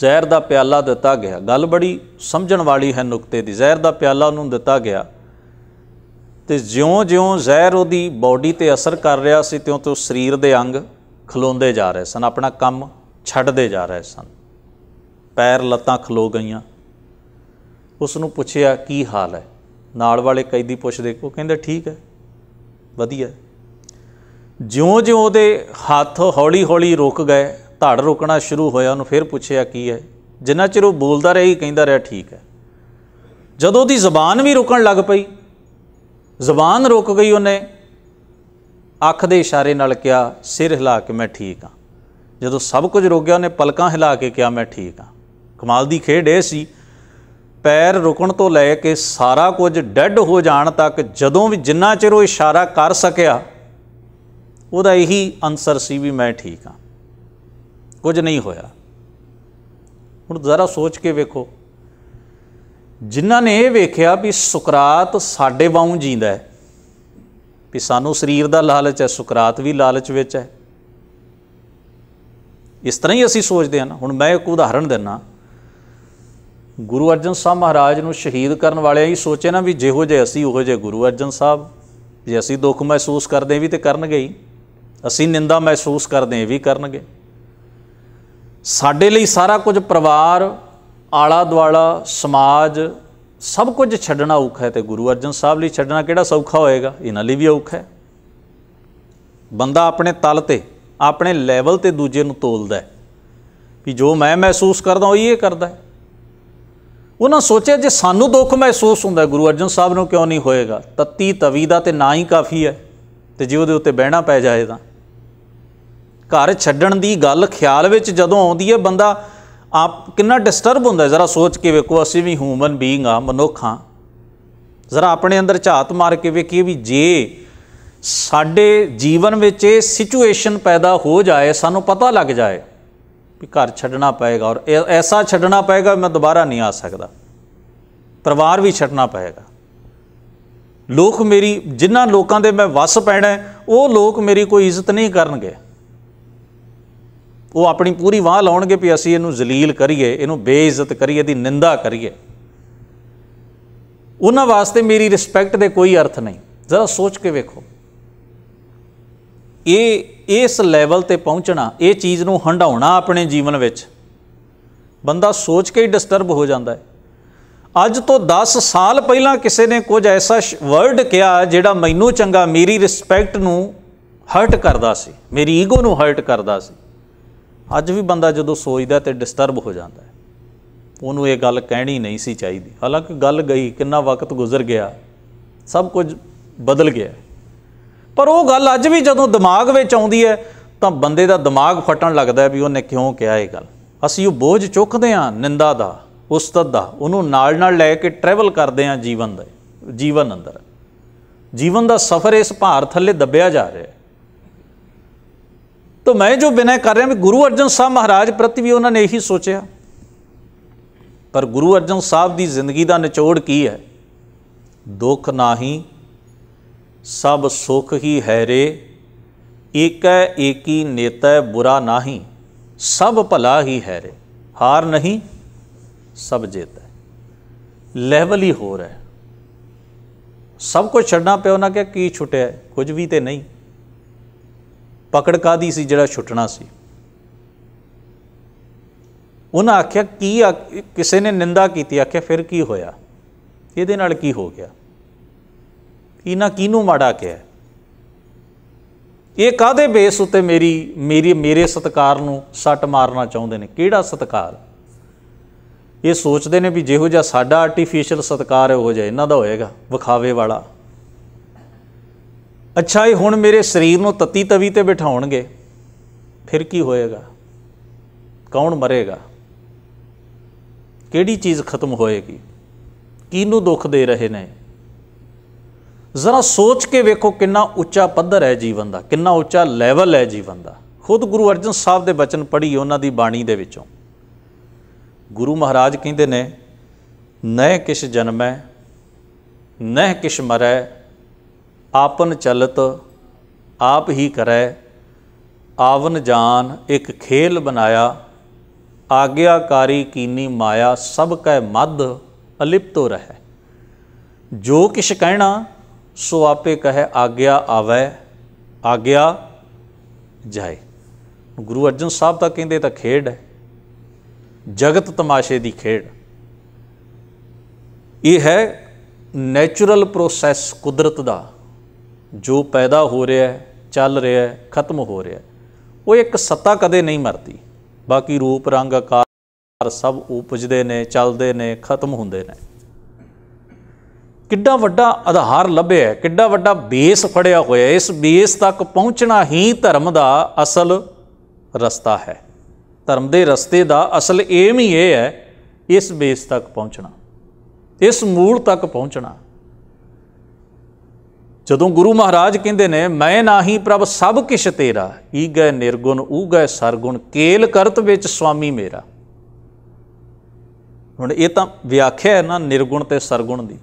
ਜ਼ਹਿਰ ਦਾ ਪਿਆਲਾ ਦਿੱਤਾ ਗਿਆ ਗੱਲ ਬੜੀ ਸਮਝਣ ਵਾਲੀ ਹੈ ਨੁਕਤੇ ਦੀ ਜ਼ਹਿਰ ਦਾ ਪਿਆਲਾ ਉਹਨੂੰ ਦਿੱਤਾ ਗਿਆ ਤੇ ਜਿਉਂ-ਜਿਉਂ ਜ਼ਹਿਰ ਉਹਦੀ ਬਾਡੀ ਤੇ ਅਸਰ ਕਰ ਰਿਹਾ ਸੀ ਤਿਉਂ ਤੋਂ ਸਰੀਰ ਦੇ ਅੰਗ ਖਲੋਂਦੇ ਜਾ ਰਹੇ ਸਨ ਆਪਣਾ ਕੰਮ ਛੱਡਦੇ ਜਾ ਰਹੇ ਸਨ ਪੈਰ ਲੱਤਾਂ ਖਲੋ ਗਈਆਂ ਉਸ ਨੂੰ ਪੁੱਛਿਆ ਕੀ ਹਾਲ ਹੈ ਨਾਲ ਵਾਲੇ ਕੈਦੀ ਪੁੱਛਦੇ ਕੋ ਕਹਿੰਦੇ ਠੀਕ ਹੈ ਵਧੀਆ ਜਿਉਂ-ਜਿਉਂ ਉਹਦੇ ਹੱਥ ਹੌਲੀ-ਹੌਲੀ ਰੁਕ ਗਏ ਧੜ ਰੁਕਣਾ ਸ਼ੁਰੂ ਹੋਇਆ ਉਹਨੂੰ ਫਿਰ ਪੁੱਛਿਆ ਕੀ ਹੈ ਜਿੰਨਾ ਚਿਰ ਉਹ ਬੋਲਦਾ ਰਿਹਾ ਹੀ ਕਹਿੰਦਾ ਰਿਹਾ ਠੀਕ ਹੈ ਜਦੋਂ ਦੀ ਜ਼ੁਬਾਨ ਵੀ ਰੁਕਣ ਲੱਗ ਪਈ ਜ਼ੁਬਾਨ ਰੁਕ ਗਈ ਉਹਨੇ ਅੱਖ ਦੇ ਇਸ਼ਾਰੇ ਨਾਲ ਕਿਹਾ ਸਿਰ ਹਿਲਾ ਕੇ ਮੈਂ ਠੀਕ ਹਾਂ ਜਦੋਂ ਸਭ ਕੁਝ ਰੁਕ ਗਿਆ ਉਹਨੇ ਪਲਕਾਂ ਹਿਲਾ ਕੇ ਕਿਹਾ ਮੈਂ ਠੀਕ ਹਾਂ ਕਮਾਲ ਦੀ ਖੇਡ ਇਹ ਸੀ ਪੈਰ ਰੁਕਣ ਤੋਂ ਲੈ ਕੇ ਸਾਰਾ ਕੁਝ ਡੈੱਡ ਹੋ ਜਾਣ ਤੱਕ ਜਦੋਂ ਵੀ ਜਿੰਨਾ ਚਿਰ ਉਹ ਇਸ਼ਾਰਾ ਕਰ ਸਕਿਆ ਉਹਦਾ ਇਹੀ ਅਨਸਰ ਸੀ ਵੀ ਮੈਂ ਠੀਕ ਹਾਂ ਕੁਝ ਨਹੀਂ ਹੋਇਆ ਹੁਣ ਜ਼ਰਾ ਸੋਚ ਕੇ ਵੇਖੋ ਜਿਨ੍ਹਾਂ ਨੇ ਇਹ ਵੇਖਿਆ ਵੀ ਸੁਕਰਾਤ ਸਾਡੇ ਵਾਂਗ ਜੀਂਦਾ ਹੈ ਵੀ ਸਾਨੂੰ ਸਰੀਰ ਦਾ ਲਾਲਚ ਹੈ ਸੁਕਰਾਤ ਵੀ ਲਾਲਚ ਵਿੱਚ ਹੈ ਇਸ ਤਰ੍ਹਾਂ ਹੀ ਅਸੀਂ ਸੋਚਦੇ ਹਾਂ ਹੁਣ ਮੈਂ ਇੱਕ ਉਦਾਹਰਣ ਦਿੰਨਾ ਗੁਰੂ ਅਰਜਨ ਸਾਹਿਬ ਮਹਾਰਾਜ ਨੂੰ ਸ਼ਹੀਦ ਕਰਨ ਵਾਲਿਆਂ ਹੀ ਸੋਚੇ ਨਾ ਵੀ ਜਿਹੋ ਜੇ ਅਸੀਂ ਉਹੋ ਜੇ ਗੁਰੂ ਅਰਜਨ ਸਾਹਿਬ ਜੇ ਅਸੀਂ ਦੁੱਖ ਮਹਿਸੂਸ ਕਰਦੇ ਵੀ ਤੇ ਕਰਨਗੇ ਹੀ ਅਸੀਂ ਨਿੰਦਾ ਮਹਿਸੂਸ ਕਰਦੇ ਵੀ ਕਰਨਗੇ ਸਾਡੇ ਲਈ ਸਾਰਾ ਕੁਝ ਪਰਿਵਾਰ ਆਲਾ ਦੁਆਲਾ ਸਮਾਜ ਸਭ ਕੁਝ ਛੱਡਣਾ ਔਖਾ ਹੈ ਤੇ ਗੁਰੂ ਅਰਜਨ ਸਾਹਿਬ ਲਈ ਛੱਡਣਾ ਕਿਹੜਾ ਸੌਖਾ ਹੋਏਗਾ ਇਹਨਾਂ ਲਈ ਵੀ ਔਖਾ ਹੈ ਬੰਦਾ ਆਪਣੇ ਤਲ ਤੇ ਆਪਣੇ ਲੈਵਲ ਤੇ ਦੂਜੇ ਨੂੰ ਤੋਲਦਾ ਹੈ ਵੀ ਜੋ ਮੈਂ ਮਹਿਸੂਸ ਕਰਦਾ ਉਹ ਇਹ ਕਰਦਾ ਹੈ ਉਹਨਾਂ ਸੋਚਿਆ ਜੇ ਸਾਨੂੰ ਦੁੱਖ ਮਹਿਸੂਸ ਹੁੰਦਾ ਗੁਰੂ ਅਰਜਨ ਸਾਹਿਬ ਨੂੰ ਕਿਉਂ ਨਹੀਂ ਹੋਏਗਾ ਤਤੀ ਤਵੀ ਦਾ ਤੇ ਨਾ ਹੀ ਕਾਫੀ ਹੈ ਤੇ ਜੇ ਉਹਦੇ ਉੱਤੇ ਬਹਿਣਾ ਪੈ ਜਾਏ ਤਾਂ ਘਰ ਛੱਡਣ ਦੀ ਗੱਲ ਖਿਆਲ ਵਿੱਚ ਜਦੋਂ ਆਉਂਦੀ ਹੈ ਬੰਦਾ ਆਪ ਕਿੰਨਾ ਡਿਸਟਰਬ ਹੁੰਦਾ ਜ਼ਰਾ ਸੋਚ ਕੇ ਵੇਖੋ ਅਸੀਂ ਵੀ ਹਿਊਮਨ ਬੀਇੰਗ ਆ ਮਨੁੱਖਾਂ ਜ਼ਰਾ ਆਪਣੇ ਅੰਦਰ ਝਾਤ ਮਾਰ ਕੇ ਵੇਖੀ ਵੀ ਜੇ ਸਾਡੇ ਜੀਵਨ ਵਿੱਚ ਇਹ ਸਿਚੁਏਸ਼ਨ ਪੈਦਾ ਹੋ ਜਾਏ ਸਾਨੂੰ ਪਤਾ ਲੱਗ ਜਾਏ ਵੀ ਘਰ ਛੱਡਣਾ ਪਏਗਾ ਔਰ ਐਸਾ ਛੱਡਣਾ ਪਏਗਾ ਮੈਂ ਦੁਬਾਰਾ ਨਹੀਂ ਆ ਸਕਦਾ ਪਰਿਵਾਰ ਵੀ ਛੱਡਣਾ ਪਏਗਾ ਲੋਕ ਮੇਰੀ ਜਿਨ੍ਹਾਂ ਲੋਕਾਂ ਦੇ ਮੈਂ ਵਸ ਪੈਣਾ ਉਹ ਲੋਕ ਮੇਰੀ ਕੋਈ ਇੱਜ਼ਤ ਨਹੀਂ ਕਰਨਗੇ ਉਹ ਆਪਣੀ ਪੂਰੀ ਵਾਹ ਲਾਉਣਗੇ ਵੀ ਅਸੀਂ ਇਹਨੂੰ ਜ਼ਲੀਲ ਕਰੀਏ ਇਹਨੂੰ ਬੇਇੱਜ਼ਤ ਕਰੀਏ ਦੀ ਨਿੰਦਾ ਕਰੀਏ ਉਹਨਾਂ ਵਾਸਤੇ ਮੇਰੀ ਰਿਸਪੈਕਟ ਦੇ ਕੋਈ ਅਰਥ ਨਹੀਂ ਜ਼ਰਾ ਸੋਚ ਕੇ ਵੇਖੋ ਇਹ ਇਸ ਲੈਵਲ ਤੇ ਪਹੁੰਚਣਾ ਇਹ ਚੀਜ਼ ਨੂੰ ਹੰਡਾਉਣਾ ਆਪਣੇ ਜੀਵਨ ਵਿੱਚ ਬੰਦਾ ਸੋਚ ਕੇ ਹੀ ਡਿਸਟਰਬ ਹੋ ਜਾਂਦਾ ਹੈ ਅੱਜ ਤੋਂ 10 ਸਾਲ ਪਹਿਲਾਂ ਕਿਸੇ ਨੇ ਕੁਝ ਐਸਾ ਵਰਡ ਕਿਹਾ ਜਿਹੜਾ ਮੈਨੂੰ ਚੰਗਾ ਮੇਰੀ ਰਿਸਪੈਕਟ ਨੂੰ ਹਰਟ ਕਰਦਾ ਸੀ ਮੇਰੀ ਈਗੋ ਨੂੰ ਹਰਟ ਕਰਦਾ ਸੀ ਅੱਜ ਵੀ ਬੰਦਾ ਜਦੋਂ ਸੋਚਦਾ ਤੇ ਡਿਸਟਰਬ ਹੋ ਜਾਂਦਾ ਉਹਨੂੰ ਇਹ ਗੱਲ ਕਹਿਣੀ ਨਹੀਂ ਸੀ ਚਾਹੀਦੀ ਹਾਲਾਂਕਿ ਗੱਲ ਗਈ ਕਿੰਨਾ ਵਕਤ ਗੁਜ਼ਰ ਗਿਆ ਸਭ ਕੁਝ ਬਦਲ ਗਿਆ ਪਰ ਉਹ ਗੱਲ ਅੱਜ ਵੀ ਜਦੋਂ ਦਿਮਾਗ ਵਿੱਚ ਆਉਂਦੀ ਹੈ ਤਾਂ ਬੰਦੇ ਦਾ ਦਿਮਾਗ ਫਟਣ ਲੱਗਦਾ ਵੀ ਉਹਨੇ ਕਿਉਂ ਕਿਹਾ ਇਹ ਗੱਲ ਅਸੀਂ ਉਹ ਬੋਝ ਚੁੱਕਦੇ ਹਾਂ ਨਿੰਦਾ ਦਾ ਉਸਤਤ ਦਾ ਉਹਨੂੰ ਨਾਲ ਨਾਲ ਲੈ ਕੇ ਟਰੈਵਲ ਕਰਦੇ ਹਾਂ ਜੀਵਨ ਦੇ ਜੀਵਨ ਅੰਦਰ ਜੀਵਨ ਦਾ ਸਫ਼ਰ ਇਸ ਭਾਰ ਥੱਲੇ ਦੱਬਿਆ ਜਾ ਰਿਹਾ ਹੈ ਤਾਂ ਮੈਂ ਜੋ ਬਿਨੈ ਕਰ ਰਿਹਾ ਵੀ ਗੁਰੂ ਅਰਜਨ ਸਾਹਿਬ ਮਹਾਰਾਜ ਪ੍ਰਤੀ ਵੀ ਉਹਨਾਂ ਨੇ ਇਹੀ ਸੋਚਿਆ ਪਰ ਗੁਰੂ ਅਰਜਨ ਸਾਹਿਬ ਦੀ ਜ਼ਿੰਦਗੀ ਦਾ ਨਿਚੋੜ ਕੀ ਹੈ ਦੁੱਖ ਨਾਹੀ ਸਭ ਸੁਖ ਹੀ ਹੈ ਰੇ ਏਕੈ ਏਕੀ ਨੇਤੈ ਬੁਰਾ ਨਾਹੀ ਸਭ ਭਲਾ ਹੀ ਹੈ ਰੇ ਹਾਰ ਨਹੀਂ ਸਭ ਜੇਤੈ ਲੈਵਲ ਹੀ ਹੋਰ ਹੈ ਸਭ ਕੁਝ ਛੱਡਣਾ ਪਿਆ ਉਹਨਾਂ ਕਿ ਕੀ ਛੁੱਟਿਆ ਕੁਝ ਵੀ ਤੇ ਨਹੀਂ ਪਕੜ ਕਾਦੀ ਸੀ ਜਿਹੜਾ ਛੁੱਟਣਾ ਸੀ ਉਹਨਾਂ ਆਖਿਆ ਕੀ ਕਿਸੇ ਨੇ ਨਿੰਦਾ ਕੀਤੀ ਆਖਿਆ ਫਿਰ ਕੀ ਹੋਇਆ ਇਹਦੇ ਨਾਲ ਕੀ ਹੋ ਗਿਆ ਇਹਨਾਂ ਕਿਨੂੰ ਮਾੜਾ ਕਿਹਾ ਇਹ ਕਾਦੇ ਬੇਸ ਉਤੇ ਮੇਰੀ ਮੇਰੀ ਮੇਰੇ ਸਤਕਾਰ ਨੂੰ ਸੱਟ ਮਾਰਨਾ ਚਾਹੁੰਦੇ ਨੇ ਕਿਹੜਾ ਸਤਕਾਰ ਇਹ ਸੋਚਦੇ ਨੇ ਵੀ ਜਿਹੋ ਜਿਹਾ ਸਾਡਾ ਆਰਟੀਫੀਸ਼ੀਅਲ ਸਤਕਾਰ ਹੋ ਜਾਏ ਇਹਨਾਂ ਦਾ ਹੋਏਗਾ ਵਿਖਾਵੇ ਵਾਲਾ ਅੱਛਾ ਇਹ ਹੁਣ ਮੇਰੇ ਸਰੀਰ ਨੂੰ ਤਤੀ ਤਵੀ ਤੇ ਬਿਠਾਉਣਗੇ ਫਿਰ ਕੀ ਹੋਏਗਾ ਕੌਣ ਮਰੇਗਾ ਕਿਹੜੀ ਚੀਜ਼ ਖਤਮ ਹੋਏਗੀ ਕਿਹਨੂੰ ਦੁੱਖ ਦੇ ਰਹੇ ਨੇ ਜ਼ਰਾ ਸੋਚ ਕੇ ਵੇਖੋ ਕਿੰਨਾ ਉੱਚਾ ਪੱਧਰ ਹੈ ਜੀਵਨ ਦਾ ਕਿੰਨਾ ਉੱਚਾ ਲੈਵਲ ਹੈ ਜੀਵਨ ਦਾ ਖੁਦ ਗੁਰੂ ਅਰਜਨ ਸਾਹਿਬ ਦੇ ਬਚਨ ਪੜ੍ਹੀ ਉਹਨਾਂ ਦੀ ਬਾਣੀ ਦੇ ਵਿੱਚੋਂ ਗੁਰੂ ਮਹਾਰਾਜ ਕਹਿੰਦੇ ਨੇ ਨਹਿ ਕਿਛ ਜਨਮੈ ਨਹਿ ਕਿਛ ਮਰੈ ਆਪਨ ਚਲਤ ਆਪ ਹੀ ਕਰੈ ਆਵਨ ਜਾਨ ਇੱਕ ਖੇਲ ਬਨਾਇਆ ਆਗਿਆਕਾਰੀ ਕੀਨੀ ਮਾਇਆ ਸਭ ਕੈ ਮਦ ਅਲਿਪਤੋ ਰਹਿ ਜੋ ਕਿਛ ਕਹਿਣਾ ਸੋ ਆਪੇ ਕਹੈ ਆਗਿਆ ਆਵੈ ਆਗਿਆ ਜਾਏ ਗੁਰੂ ਅਰਜਨ ਸਾਹਿਬ ਤਾਂ ਕਹਿੰਦੇ ਤਾਂ ਖੇਡ ਹੈ ਜਗਤ ਤਮਾਸ਼ੇ ਦੀ ਖੇਡ ਇਹ ਹੈ ਨੇਚਰਲ ਪ੍ਰੋਸੈਸ ਕੁਦਰਤ ਦਾ ਜੋ ਪੈਦਾ ਹੋ ਰਿਹਾ ਹੈ ਚੱਲ ਰਿਹਾ ਹੈ ਖਤਮ ਹੋ ਰਿਹਾ ਹੈ ਉਹ ਇੱਕ ਸੱਤਾ ਕਦੇ ਨਹੀਂ ਮਰਦੀ ਬਾਕੀ ਰੂਪ ਰੰਗ ਆਕਾਰ ਸਭ ਉਪਜਦੇ ਨੇ ਚੱਲਦੇ ਨੇ ਖਤਮ ਹੁੰਦੇ ਨੇ ਕਿੱਡਾ ਵੱਡਾ ਆਧਾਰ ਲੱਭਿਆ ਕਿੱਡਾ ਵੱਡਾ ਬੇਸ ਫੜਿਆ ਹੋਇਆ ਇਸ ਬੇਸ ਤੱਕ ਪਹੁੰਚਣਾ ਹੀ ਧਰਮ ਦਾ ਅਸਲ ਰਸਤਾ ਹੈ ਧਰਮ ਦੇ ਰਸਤੇ ਦਾ ਅਸਲ ਏਮ ਹੀ ਇਹ ਹੈ ਇਸ ਬੇਸ ਤੱਕ ਪਹੁੰਚਣਾ ਇਸ ਮੂਲ ਤੱਕ ਪਹੁੰਚਣਾ ਜਦੋਂ ਗੁਰੂ ਮਹਾਰਾਜ ਕਹਿੰਦੇ ਨੇ ਮੈਂ ਨਾਹੀ ਪ੍ਰਭ ਸਭ ਕਿਛ ਤੇਰਾ ਈਗੈ ਨਿਰਗੁਣ ਊਗੈ ਸਰਗੁਣ ਕੇਲ ਕਰਤ ਵਿੱਚ ਸਵਾਮੀ ਮੇਰਾ ਹੁਣ ਇਹ ਤਾਂ ਵਿਆਖਿਆ ਹੈ ਨਾ ਨਿਰਗੁਣ ਤੇ ਸਰਗੁਣ ਦੀ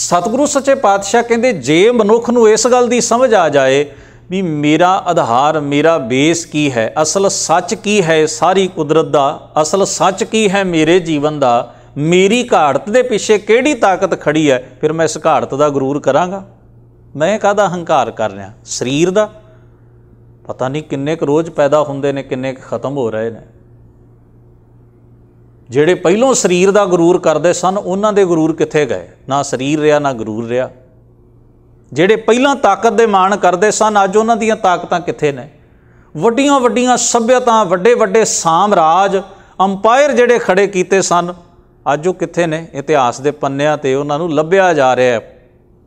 ਸਤਿਗੁਰੂ ਸੱਚੇ ਪਾਤਸ਼ਾਹ ਕਹਿੰਦੇ ਜੇ ਮਨੁੱਖ ਨੂੰ ਇਸ ਗੱਲ ਦੀ ਸਮਝ ਆ ਜਾਏ ਵੀ ਮੇਰਾ ਆਧਾਰ ਮੇਰਾ ਬੇਸ ਕੀ ਹੈ ਅਸਲ ਸੱਚ ਕੀ ਹੈ ਸਾਰੀ ਕੁਦਰਤ ਦਾ ਅਸਲ ਸੱਚ ਕੀ ਹੈ ਮੇਰੇ ਜੀਵਨ ਦਾ ਮੇਰੀ ਘਾੜਤ ਦੇ ਪਿੱਛੇ ਕਿਹੜੀ ਤਾਕਤ ਖੜੀ ਹੈ ਫਿਰ ਮੈਂ ਇਸ ਘਾੜਤ ਦਾ ਗਰੂਰ ਕਰਾਂਗਾ ਮੈਂ ਕਾਹਦਾ ਹੰਕਾਰ ਕਰ ਰਿਹਾ ਸਰੀਰ ਦਾ ਪਤਾ ਨਹੀਂ ਕਿੰਨੇ ਕੁ ਰੋਜ਼ ਪੈਦਾ ਹੁੰਦੇ ਨੇ ਕਿੰਨੇ ਕੁ ਖਤਮ ਹੋ ਰਹੇ ਨੇ ਜਿਹੜੇ ਪਹਿਲੋਂ ਸਰੀਰ ਦਾ ਗਰੂਰ ਕਰਦੇ ਸਨ ਉਹਨਾਂ ਦੇ ਗਰੂਰ ਕਿੱਥੇ ਗਏ ਨਾ ਸਰੀਰ ਰਿਹਾ ਨਾ ਗਰੂਰ ਰਿਹਾ ਜਿਹੜੇ ਪਹਿਲਾਂ ਤਾਕਤ ਦੇ ਮਾਣ ਕਰਦੇ ਸਨ ਅੱਜ ਉਹਨਾਂ ਦੀਆਂ ਤਾਕਤਾਂ ਕਿੱਥੇ ਨੇ ਵੱਡੀਆਂ ਵੱਡੀਆਂ ਸਭਿਅਤਾਵਾਂ ਵੱਡੇ ਵੱਡੇ ਸਾਮਰਾਜ ਅੰਪਾਇਰ ਜਿਹੜੇ ਖੜੇ ਕੀਤੇ ਸਨ ਅੱਜ ਉਹ ਕਿੱਥੇ ਨੇ ਇਤਿਹਾਸ ਦੇ ਪੰਨਿਆਂ ਤੇ ਉਹਨਾਂ ਨੂੰ ਲੱਭਿਆ ਜਾ ਰਿਹਾ ਹੈ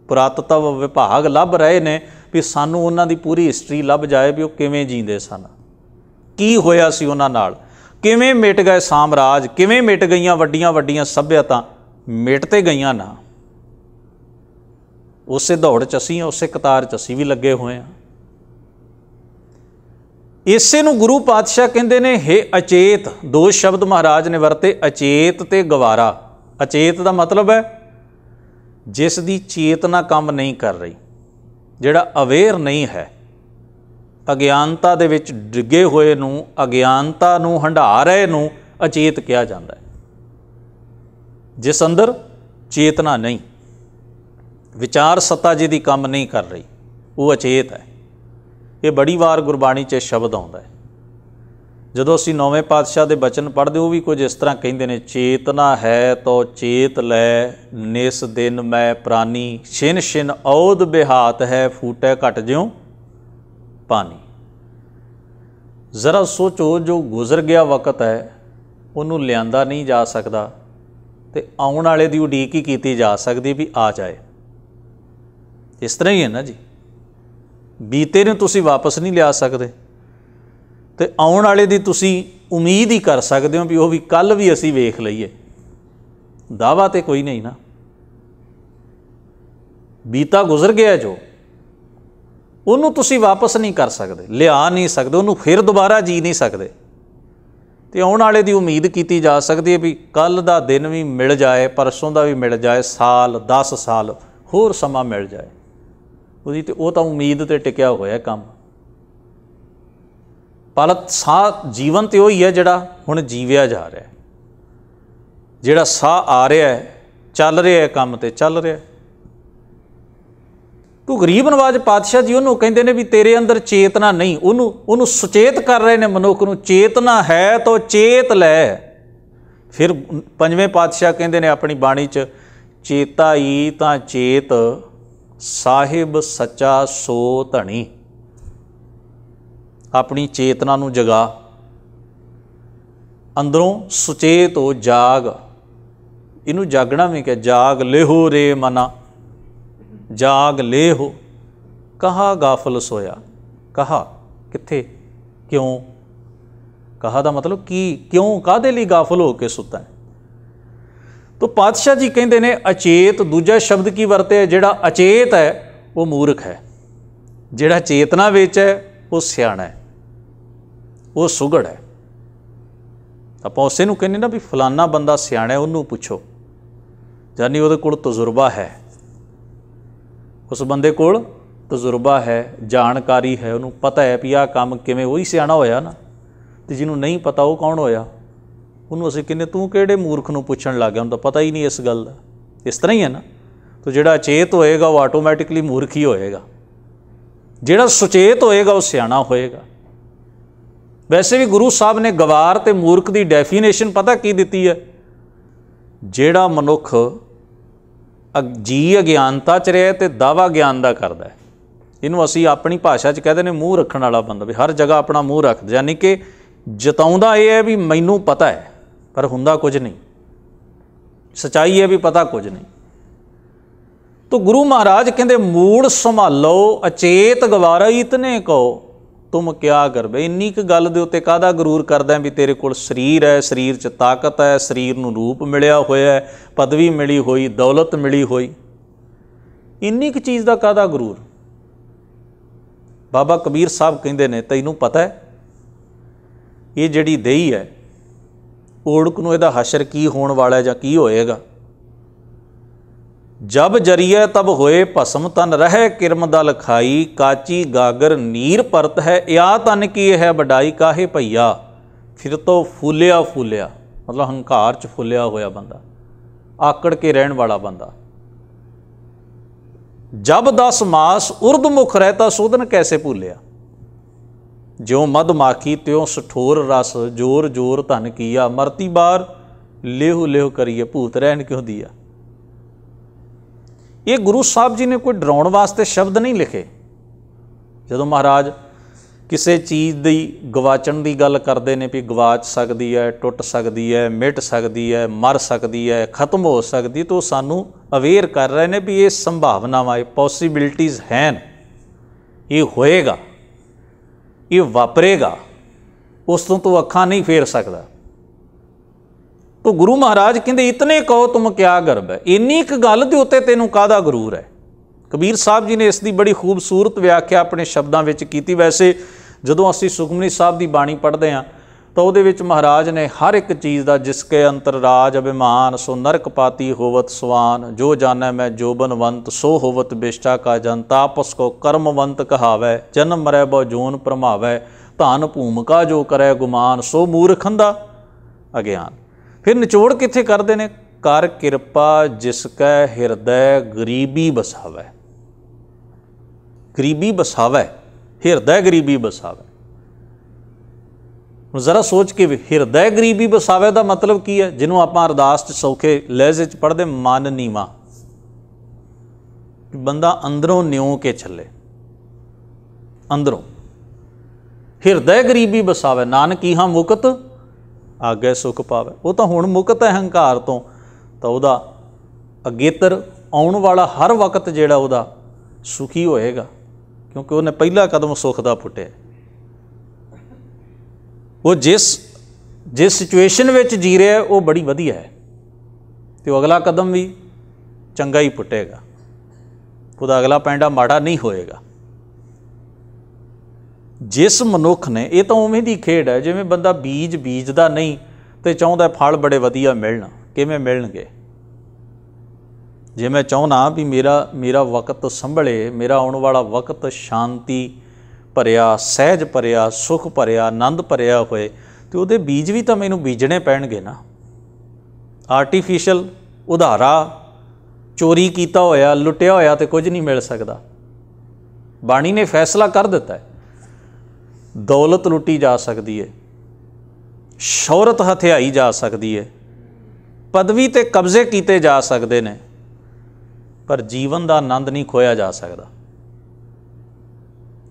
ਪੁਰਾਤਤਵ ਵਿਭਾਗ ਲੱਭ ਰਹੇ ਨੇ ਵੀ ਸਾਨੂੰ ਉਹਨਾਂ ਦੀ ਪੂਰੀ ਹਿਸਟਰੀ ਲੱਭ ਜਾਏ ਵੀ ਉਹ ਕਿਵੇਂ ਜੀਂਦੇ ਸਨ ਕੀ ਹੋਇਆ ਸੀ ਉਹਨਾਂ ਨਾਲ ਕਿਵੇਂ ਮਿਟ ਗਏ ਸਾਮਰਾਜ ਕਿਵੇਂ ਮਿਟ ਗਈਆਂ ਵੱਡੀਆਂ ਵੱਡੀਆਂ ਸਭਿਅਤਾ ਮਿਟ ਤੇ ਗਈਆਂ ਨਾ ਉਸੇ ਦੌੜ ਚ ਅਸੀਂ ਉਸੇ ਕਤਾਰ ਚ ਅਸੀਂ ਵੀ ਲੱਗੇ ਹੋਏ ਆ ਇਸੇ ਨੂੰ ਗੁਰੂ ਪਾਤਸ਼ਾਹ ਕਹਿੰਦੇ ਨੇ हे ਅਚੇਤ ਦੋ ਸ਼ਬਦ ਮਹਾਰਾਜ ਨੇ ਵਰਤੇ ਅਚੇਤ ਤੇ ਗਵਾਰਾ ਅਚੇਤ ਦਾ ਮਤਲਬ ਹੈ ਜਿਸ ਦੀ ਚੇਤਨਾ ਕੰਮ ਨਹੀਂ ਕਰ ਰਹੀ ਜਿਹੜਾ ਅਵੇਅਰ ਨਹੀਂ ਹੈ ਅਗਿਆਨਤਾ ਦੇ ਵਿੱਚ ਡਿੱਗੇ ਹੋਏ ਨੂੰ ਅਗਿਆਨਤਾ ਨੂੰ ਹੰਡਾ ਰਹੇ ਨੂੰ ਅਚੇਤ ਕਿਹਾ ਜਾਂਦਾ ਹੈ ਜਿਸ ਅੰਦਰ ਚੇਤਨਾ ਨਹੀਂ ਵਿਚਾਰ ਸੱਤਾ ਜੀ ਦੀ ਕੰਮ ਨਹੀਂ ਕਰ ਰਹੀ ਉਹ ਅਚੇਤ ਹੈ ਇਹ ਬੜੀ ਵਾਰ ਗੁਰਬਾਣੀ 'ਚ ਸ਼ਬਦ ਆਉਂਦਾ ਹੈ ਜਦੋਂ ਅਸੀਂ ਨੌਵੇਂ ਪਾਤਸ਼ਾਹ ਦੇ ਬਚਨ ਪੜ੍ਹਦੇ ਉਹ ਵੀ ਕੁਝ ਇਸ ਤਰ੍ਹਾਂ ਕਹਿੰਦੇ ਨੇ ਚੇਤਨਾ ਹੈ ਤੋ ਚੇਤ ਲੈ ਨਿਸ ਦਿਨ ਮੈਂ ਪ੍ਰਾਨੀ ਛਿਨ ਛਿਨ ਔਦ ਬਿਹਾਤ ਹੈ ਫੂਟੇ ਘਟ ਜਿਉ ਪਾਣੀ ਜ਼ਰਾ ਸੋਚੋ ਜੋ ਗੁਜ਼ਰ ਗਿਆ ਵਕਤ ਹੈ ਉਹਨੂੰ ਲਿਆਂਦਾ ਨਹੀਂ ਜਾ ਸਕਦਾ ਤੇ ਆਉਣ ਵਾਲੇ ਦੀ ਉਡੀਕ ਹੀ ਕੀਤੀ ਜਾ ਸਕਦੀ ਵੀ ਆ ਜਾਏ ਇਸ ਤਰ੍ਹਾਂ ਹੀ ਹੈ ਨਾ ਜੀ ਬੀਤੇ ਨੂੰ ਤੁਸੀਂ ਵਾਪਸ ਨਹੀਂ ਲਿਆ ਸਕਦੇ ਤੇ ਆਉਣ ਵਾਲੇ ਦੀ ਤੁਸੀਂ ਉਮੀਦ ਹੀ ਕਰ ਸਕਦੇ ਹੋ ਵੀ ਉਹ ਵੀ ਕੱਲ ਵੀ ਅਸੀਂ ਵੇਖ ਲਈਏ ਦਾਵਾ ਤੇ ਕੋਈ ਨਹੀਂ ਨਾ ਬੀਤਾ ਗੁਜ਼ਰ ਗਿਆ ਜੋ ਉਹਨੂੰ ਤੁਸੀਂ ਵਾਪਸ ਨਹੀਂ ਕਰ ਸਕਦੇ ਲਿਆ ਨਹੀਂ ਸਕਦੇ ਉਹਨੂੰ ਫਿਰ ਦੁਬਾਰਾ ਜੀ ਨਹੀਂ ਸਕਦੇ ਤੇ ਆਉਣ ਵਾਲੇ ਦੀ ਉਮੀਦ ਕੀਤੀ ਜਾ ਸਕਦੀ ਹੈ ਵੀ ਕੱਲ ਦਾ ਦਿਨ ਵੀ ਮਿਲ ਜਾਏ ਪਰਸੋਂ ਦਾ ਵੀ ਮਿਲ ਜਾਏ ਸਾਲ 10 ਸਾਲ ਹੋਰ ਸਮਾਂ ਮਿਲ ਜਾਏ ਉਹਦੀ ਤੇ ਉਹ ਤਾਂ ਉਮੀਦ ਤੇ ਟਿਕਿਆ ਹੋਇਆ ਕੰਮ ਪਲਤ ਸਾਹ ਜੀਵਨ ਤੇ ਉਹੀ ਹੈ ਜਿਹੜਾ ਹੁਣ ਜੀਵਿਆ ਜਾ ਰਿਹਾ ਜਿਹੜਾ ਸਾਹ ਆ ਰਿਹਾ ਹੈ ਚੱਲ ਰਿਹਾ ਹੈ ਕੰਮ ਤੇ ਚੱਲ ਰਿਹਾ ਤੂੰ ਗਰੀਬ ਨਵਾਜ ਪਾਤਸ਼ਾਹ ਜੀ ਉਹਨੂੰ ਕਹਿੰਦੇ ਨੇ ਵੀ ਤੇਰੇ ਅੰਦਰ ਚੇਤਨਾ ਨਹੀਂ ਉਹਨੂੰ ਉਹਨੂੰ ਸੁਚੇਤ ਕਰ ਰਹੇ ਨੇ ਮਨੁੱਖ ਨੂੰ ਚੇਤਨਾ ਹੈ ਤਾਂ ਚੇਤ ਲੈ ਫਿਰ ਪੰਜਵੇਂ ਪਾਤਸ਼ਾਹ ਕਹਿੰਦੇ ਨੇ ਆਪਣੀ ਬਾਣੀ 'ਚ ਚੇਤਾਈ ਤਾਂ ਚੇਤ ਸਾਹਿਬ ਸੱਚਾ ਸੋ ਧਣੀ ਆਪਣੀ ਚੇਤਨਾ ਨੂੰ ਜਗਾ ਅੰਦਰੋਂ ਸੁਚੇਤ ਹੋ ਜਾਗ ਇਹਨੂੰ ਜਾਗਣਾ ਵੀ ਕਿਹਾ ਜਾਗ ਲੇਹੋ ਰੇ ਮਨਾ ਜਾਗ ਲੇਹੋ ਕਹਾ ਗਾਫਲ ਸੋਇਆ ਕਹਾ ਕਿੱਥੇ ਕਿਉਂ ਕਹਾ ਦਾ ਮਤਲਬ ਕੀ ਕਿਉਂ ਕਾਦੇ ਲਈ ਗਾਫਲ ਹੋ ਕੇ ਸੁੱਤਾ ਹੈ ਤੋ ਪਾਤਸ਼ਾਹ ਜੀ ਕਹਿੰਦੇ ਨੇ ਅਚੇਤ ਦੂਜਾ ਸ਼ਬਦ ਕੀ ਵਰਤਿਆ ਜਿਹੜਾ ਅਚੇਤ ਹੈ ਉਹ ਮੂਰਖ ਹੈ ਜਿਹੜਾ ਚੇਤਨਾ ਵਿੱਚ ਹੈ ਉਹ ਸਿਆਣਾ ਹੈ ਉਹ ਸੁਗੜ ਹੈ ਆਪਾਂ ਉਸੇ ਨੂੰ ਕਹਿੰਦੇ ਨਾ ਵੀ ਫਲਾਨਾ ਬੰਦਾ ਸਿਆਣਾ ਹੈ ਉਹਨੂੰ ਪੁੱਛੋ ਜਾਨੀ ਉਹਦੇ ਕੋਲ ਤਜਰਬਾ ਹੈ ਉਸ ਬੰਦੇ ਕੋਲ ਤਜਰਬਾ ਹੈ ਜਾਣਕਾਰੀ ਹੈ ਉਹਨੂੰ ਪਤਾ ਹੈ ਵੀ ਆਹ ਕੰਮ ਕਿਵੇਂ ਉਹੀ ਸਿਆਣਾ ਹੋਇਆ ਨਾ ਤੇ ਜਿਹਨੂੰ ਨਹੀਂ ਪਤਾ ਉਹ ਕੌਣ ਹੋਇਆ ਉਹਨੂੰ ਅਸੀਂ ਕਿੰਨੇ ਤੂੰ ਕਿਹੜੇ ਮੂਰਖ ਨੂੰ ਪੁੱਛਣ ਲੱਗ ਗਿਆ ਉਹਨੂੰ ਤਾਂ ਪਤਾ ਹੀ ਨਹੀਂ ਇਸ ਗੱਲ ਦਾ ਇਸ ਤਰ੍ਹਾਂ ਹੀ ਹੈ ਨਾ ਤੋ ਜਿਹੜਾ ਅਚੇਤ ਹੋਏਗਾ ਉਹ ਆਟੋਮੈਟਿਕਲੀ ਮੂਰਖ ਹੀ ਹੋਏਗਾ ਜਿਹੜਾ ਸੁਚੇਤ ਹੋਏਗਾ ਉਹ ਸਿਆਣਾ ਹੋਏਗਾ ਵੈਸੇ ਵੀ ਗੁਰੂ ਸਾਹਿਬ ਨੇ ਗਵਾਰ ਤੇ ਮੂਰਖ ਦੀ ਡੈਫੀਨੇਸ਼ਨ ਪਤਾ ਕੀ ਦਿੱਤੀ ਹੈ ਜਿਹੜਾ ਮਨੁੱਖ ਜੀ ਅਗਿਆਨਤਾ ਚ ਰਿਹਾ ਤੇ ਦਾਵਾ ਗਿਆਨ ਦਾ ਕਰਦਾ ਹੈ ਇਹਨੂੰ ਅਸੀਂ ਆਪਣੀ ਭਾਸ਼ਾ ਚ ਕਹਿੰਦੇ ਨੇ ਮੂੰਹ ਰੱਖਣ ਵਾਲਾ ਬੰਦਾ ਵੀ ਹਰ ਜਗ੍ਹਾ ਆਪਣਾ ਮੂੰਹ ਰੱਖਦਾ ਯਾਨੀ ਕਿ ਜਤਾਉਂਦਾ ਇਹ ਹੈ ਵੀ ਮੈਨੂੰ ਪਤਾ ਹੈ ਪਰ ਹੁੰਦਾ ਕੁਝ ਨਹੀਂ ਸਚਾਈ ਇਹ ਵੀ ਪਤਾ ਕੁਝ ਨਹੀਂ ਤੋ ਗੁਰੂ ਮਹਾਰਾਜ ਕਹਿੰਦੇ ਮੂੜ ਸੰਭਾਲੋ ਅਚੇਤ ਗਵਾਰਾ ਇਤਨੇ ਕੋ ਤੁਮ ਕਿਆ ਕਰਵੇ ਇੰਨੀ ਕ ਗੱਲ ਦੇ ਉੱਤੇ ਕਾਦਾ ਗਰੂਰ ਕਰਦਾ ਵੀ ਤੇਰੇ ਕੋਲ ਸਰੀਰ ਹੈ ਸਰੀਰ 'ਚ ਤਾਕਤ ਹੈ ਸਰੀਰ ਨੂੰ ਰੂਪ ਮਿਲਿਆ ਹੋਇਆ ਹੈ ਪਦਵੀ ਮਿਲੀ ਹੋਈ ਦੌਲਤ ਮਿਲੀ ਹੋਈ ਇੰਨੀ ਕ ਚੀਜ਼ ਦਾ ਕਾਦਾ ਗਰੂਰ ਬਾਬਾ ਕਬੀਰ ਸਾਹਿਬ ਕਹਿੰਦੇ ਨੇ ਤੈਨੂੰ ਪਤਾ ਹੈ ਇਹ ਜਿਹੜੀ ਦੇਹੀ ਹੈ ਓੜਕ ਨੂੰ ਇਹਦਾ ਹਸ਼ਰ ਕੀ ਹੋਣ ਵਾਲਾ ਜਾਂ ਕੀ ਹੋਏਗਾ ਜਬ ਜਰੀਏ ਤਬ ਹੋਏ ਭਸਮ ਤਨ ਰਹੇ ਕਿਰਮ ਦਲ ਖਾਈ ਕਾਚੀ ਗਾਗਰ ਨੀਰ ਪਰਤ ਹੈ ਇਆ ਤਨ ਕੀ ਹੈ ਵਡਾਈ ਕਾਹੇ ਭਈਆ ਫਿਰ ਤੋ ਫੁੱਲਿਆ ਫੁੱਲਿਆ ਮਤਲਬ ਹੰਕਾਰ ਚ ਫੁੱਲਿਆ ਹੋਇਆ ਬੰਦਾ ਆਕੜ ਕੇ ਰਹਿਣ ਵਾਲਾ ਬੰਦਾ ਜਬ ਦਸ ਮਾਸ ਉਰਦ ਮੁਖ ਰਹਿਤਾ ਸੋਧਨ ਕੈਸੇ ਭੁੱਲਿਆ ਜਿਉ ਮਦ ਮਾਖੀ ਤਿਉ ਸਠੋਰ ਰਸ ਜੋਰ ਜੋਰ ਧਨ ਕੀਆ ਮਰਤੀ ਬਾਰ ਲੇਹੁ ਲੇਹੁ ਕਰੀਏ ਭੂਤ ਰਹਿਣ ਕਿਉ ਦੀਆ ਇਹ ਗੁਰੂ ਸਾਹਿਬ ਜੀ ਨੇ ਕੋਈ ਡਰਾਉਣ ਵਾਸਤੇ ਸ਼ਬਦ ਨਹੀਂ ਲਿਖੇ ਜਦੋਂ ਮਹਾਰਾਜ ਕਿਸੇ ਚੀਜ਼ ਦੀ ਗਵਾਚਣ ਦੀ ਗੱਲ ਕਰਦੇ ਨੇ ਵੀ ਗਵਾਚ ਸਕਦੀ ਹੈ ਟੁੱਟ ਸਕਦੀ ਹੈ ਮਿਟ ਸਕਦੀ ਹੈ ਮਰ ਸਕਦੀ ਹੈ ਖਤਮ ਹੋ ਸਕਦੀ ਤੋ ਸਾਨੂੰ ਅਵੇਅਰ ਕਰ ਰਹੇ ਨੇ ਵੀ ਇਹ ਸੰਭਾਵਨਾਵਾਂ ਹੈ ਪੋਸਿਬਿਲਟੀਆਂ ਹਨ ਇਹ ਹੋਏਗਾ ਇਹ ਵਾਪਰੇਗਾ ਉਸ ਤੋਂ ਤੂੰ ਅੱਖਾਂ ਨਹੀਂ ਫੇਰ ਸਕਦਾ ਤੋ ਗੁਰੂ ਮਹਾਰਾਜ ਕਹਿੰਦੇ ਇਤਨੇ ਕਹੋ ਤੁਮ ਕਿਆ ਗਰਬ ਹੈ ਇੰਨੀ ਇੱਕ ਗੱਲ ਦੇ ਉੱਤੇ ਤੈਨੂੰ ਕਾਹਦਾ ਗਰੂਰ ਹੈ ਕਬੀਰ ਸਾਹਿਬ ਜੀ ਨੇ ਇਸ ਦੀ ਬੜੀ ਖੂਬਸੂਰਤ ਵਿਆਖਿਆ ਆਪਣੇ ਸ਼ਬਦਾਂ ਵਿੱਚ ਕੀਤੀ ਵੈਸੇ ਜਦੋਂ ਅਸੀਂ ਸੁਖਮਨੀ ਸਾਹਿਬ ਦੀ ਬਾਣੀ ਪੜ੍ਹਦੇ ਹਾਂ ਤਾਂ ਉਹਦੇ ਵਿੱਚ ਮਹਾਰਾਜ ਨੇ ਹਰ ਇੱਕ ਚੀਜ਼ ਦਾ ਜਿਸ ਕੇ ਰਾਜ ਅਭਿਮਾਨ ਸੋ ਨਰਕ ਪਾਤੀ ਹੋਵਤ ਸਵਾਨ ਜੋ ਜਾਣੈ ਮੈਂ ਜੋਬਨਵੰਤ ਸੋ ਹੋਵਤ ਬਿਸ਼ਟਾ ਕਾ ਜਨ ਤਾਪਸ ਕੋ ਕਰਮਵੰਤ ਕਹਾਵੇ ਜਨਮ ਮਰੈ ਬਉ ਜੂਨ ਪ੍ਰਮਾਵੇ ਧਨ ਭੂਮਿਕਾ ਜੋ ਕਰੈ ਗੁਮਾਨ ਸੋ ਮੂਰਖੰ ਦਾ ਅਗਿਆਨ ਫਿਰ ਨਿਚੋੜ ਕਿੱਥੇ ਕਰਦੇ ਨੇ ਕਰ ਕਿਰਪਾ ਜਿਸ ਕੈ ਹਿਰਦੈ ਗਰੀਬੀ ਬਸਾਵੇ ਗਰੀਬੀ ਬਸਾਵੇ ਹਿਰਦੈ ਗਰੀਬੀ ਬਸਾਵੇ ਹੁਣ ਜ਼ਰਾ ਸੋਚ ਕੇ ਹਿਰਦੈ ਗਰੀਬੀ ਬਸਾਵੇ ਦਾ ਮਤਲਬ ਕੀ ਹੈ ਜਿਹਨੂੰ ਆਪਾਂ ਅਰਦਾਸ 'ਚ ਸੌਖੇ ਲਹਿਜ਼ੇ 'ਚ ਪੜਦੇ ਮਨ ਨੀਵਾ ਬੰਦਾ ਅੰਦਰੋਂ ਨਿਉ ਕੇ ਛੱਲੇ ਅੰਦਰੋਂ ਹਿਰਦੈ ਗਰੀਬੀ ਬਸਾਵੇ ਨਾਨਕੀ ਹਾਂ ਮੁਕਤ ਆਗੇ ਸੁਖ ਪਾਵੇ ਉਹ ਤਾਂ ਹੁਣ ਮੁਕਤ ਹੈ ਹੰਕਾਰ ਤੋਂ ਤਾਂ ਉਹਦਾ ਅਗੇਤਰ ਆਉਣ ਵਾਲਾ ਹਰ ਵਕਤ ਜਿਹੜਾ ਉਹਦਾ ਸੁਖੀ ਹੋਏਗਾ ਕਿਉਂਕਿ ਉਹਨੇ ਪਹਿਲਾ ਕਦਮ ਸੁਖ ਦਾ ਪੁੱਟਿਆ ਉਹ ਜਿਸ ਜਿਸ ਸਿਚੁਏਸ਼ਨ ਵਿੱਚ ਜੀ ਰਿਹਾ ਉਹ ਬੜੀ ਵਧੀਆ ਹੈ ਤੇ ਉਹ ਅਗਲਾ ਕਦਮ ਵੀ ਚੰਗਾ ਹੀ ਪੁੱਟੇਗਾ ਉਹਦਾ ਅਗਲਾ ਪੈਂਡਾ ਮਾੜਾ ਨਹੀਂ ਹੋਏਗਾ ਜਿਸ ਮਨੁੱਖ ਨੇ ਇਹ ਤਾਂ ਉਵੇਂ ਦੀ ਖੇਡ ਹੈ ਜਿਵੇਂ ਬੰਦਾ ਬੀਜ ਬੀਜਦਾ ਨਹੀਂ ਤੇ ਚਾਹੁੰਦਾ ਫਲ ਬੜੇ ਵਧੀਆ ਮਿਲਣ ਕਿਵੇਂ ਮਿਲਣਗੇ ਜੇ ਮੈਂ ਚਾਹੁੰਨਾ ਵੀ ਮੇਰਾ ਮੇਰਾ ਵਕਤ ਸੰਭਲੇ ਮੇਰਾ ਆਉਣ ਵਾਲਾ ਵਕਤ ਸ਼ਾਂਤੀ ਭਰਿਆ ਸਹਿਜ ਭਰਿਆ ਸੁਖ ਭਰਿਆ ਆਨੰਦ ਭਰਿਆ ਹੋਏ ਤੇ ਉਹਦੇ ਬੀਜ ਵੀ ਤਾਂ ਮੈਨੂੰ ਬੀਜਣੇ ਪੈਣਗੇ ਨਾ ਆਰਟੀਫੀਸ਼ੀਅਲ ਉਧਾਰਾ ਚੋਰੀ ਕੀਤਾ ਹੋਇਆ ਲੁੱਟਿਆ ਹੋਇਆ ਤੇ ਕੁਝ ਨਹੀਂ ਮਿਲ ਸਕਦਾ ਬਾਣੀ ਨੇ ਫੈਸਲਾ ਕਰ ਦਿੱਤਾ ਹੈ ਦੌਲਤ ਲੁੱਟੀ ਜਾ ਸਕਦੀ ਹੈ ਸ਼ੌਹਰਤ ਹਥਿਆਈ ਜਾ ਸਕਦੀ ਹੈ ਪਦਵੀ ਤੇ ਕਬਜ਼ੇ ਕੀਤੇ ਜਾ ਸਕਦੇ ਨੇ ਪਰ ਜੀਵਨ ਦਾ ਆਨੰਦ ਨਹੀਂ ਖੋਇਆ ਜਾ ਸਕਦਾ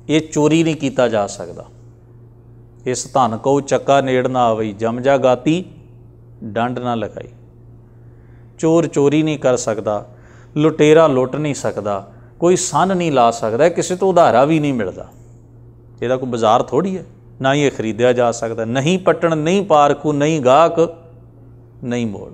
ਇਹ ਚੋਰੀ ਨਹੀਂ ਕੀਤਾ ਜਾ ਸਕਦਾ ਇਸ ਧਨ ਕੋ ਚੱਕਾ ਨੇੜ ਨਾ ਆਵਈ ਜਮ ਜਾ ਗਾਤੀ ਡੰਡ ਨਾ ਲਗਾਈ ਚੋਰ ਚੋਰੀ ਨਹੀਂ ਕਰ ਸਕਦਾ ਲੁਟੇਰਾ ਲੁੱਟ ਨਹੀਂ ਸਕਦਾ ਕੋਈ ਸੰਨ ਨਹੀਂ ਲਾ ਸਕਦਾ ਕਿਸੇ ਤੋਂ ਉਧਾਰਾ ਵੀ ਨਹੀਂ ਮਿਲਦਾ ਇਹਦਾ ਕੋਈ ਬਾਜ਼ਾਰ ਥੋੜੀ ਹੈ ਨਾ ਹੀ ਇਹ ਖਰੀਦਿਆ ਜਾ ਸਕਦਾ ਨਹੀਂ ਪਟਣ ਨਹੀਂ ਪਾਰਖੂ ਨਹੀਂ ਗਾਹਕ ਨਹੀਂ ਮੋੜ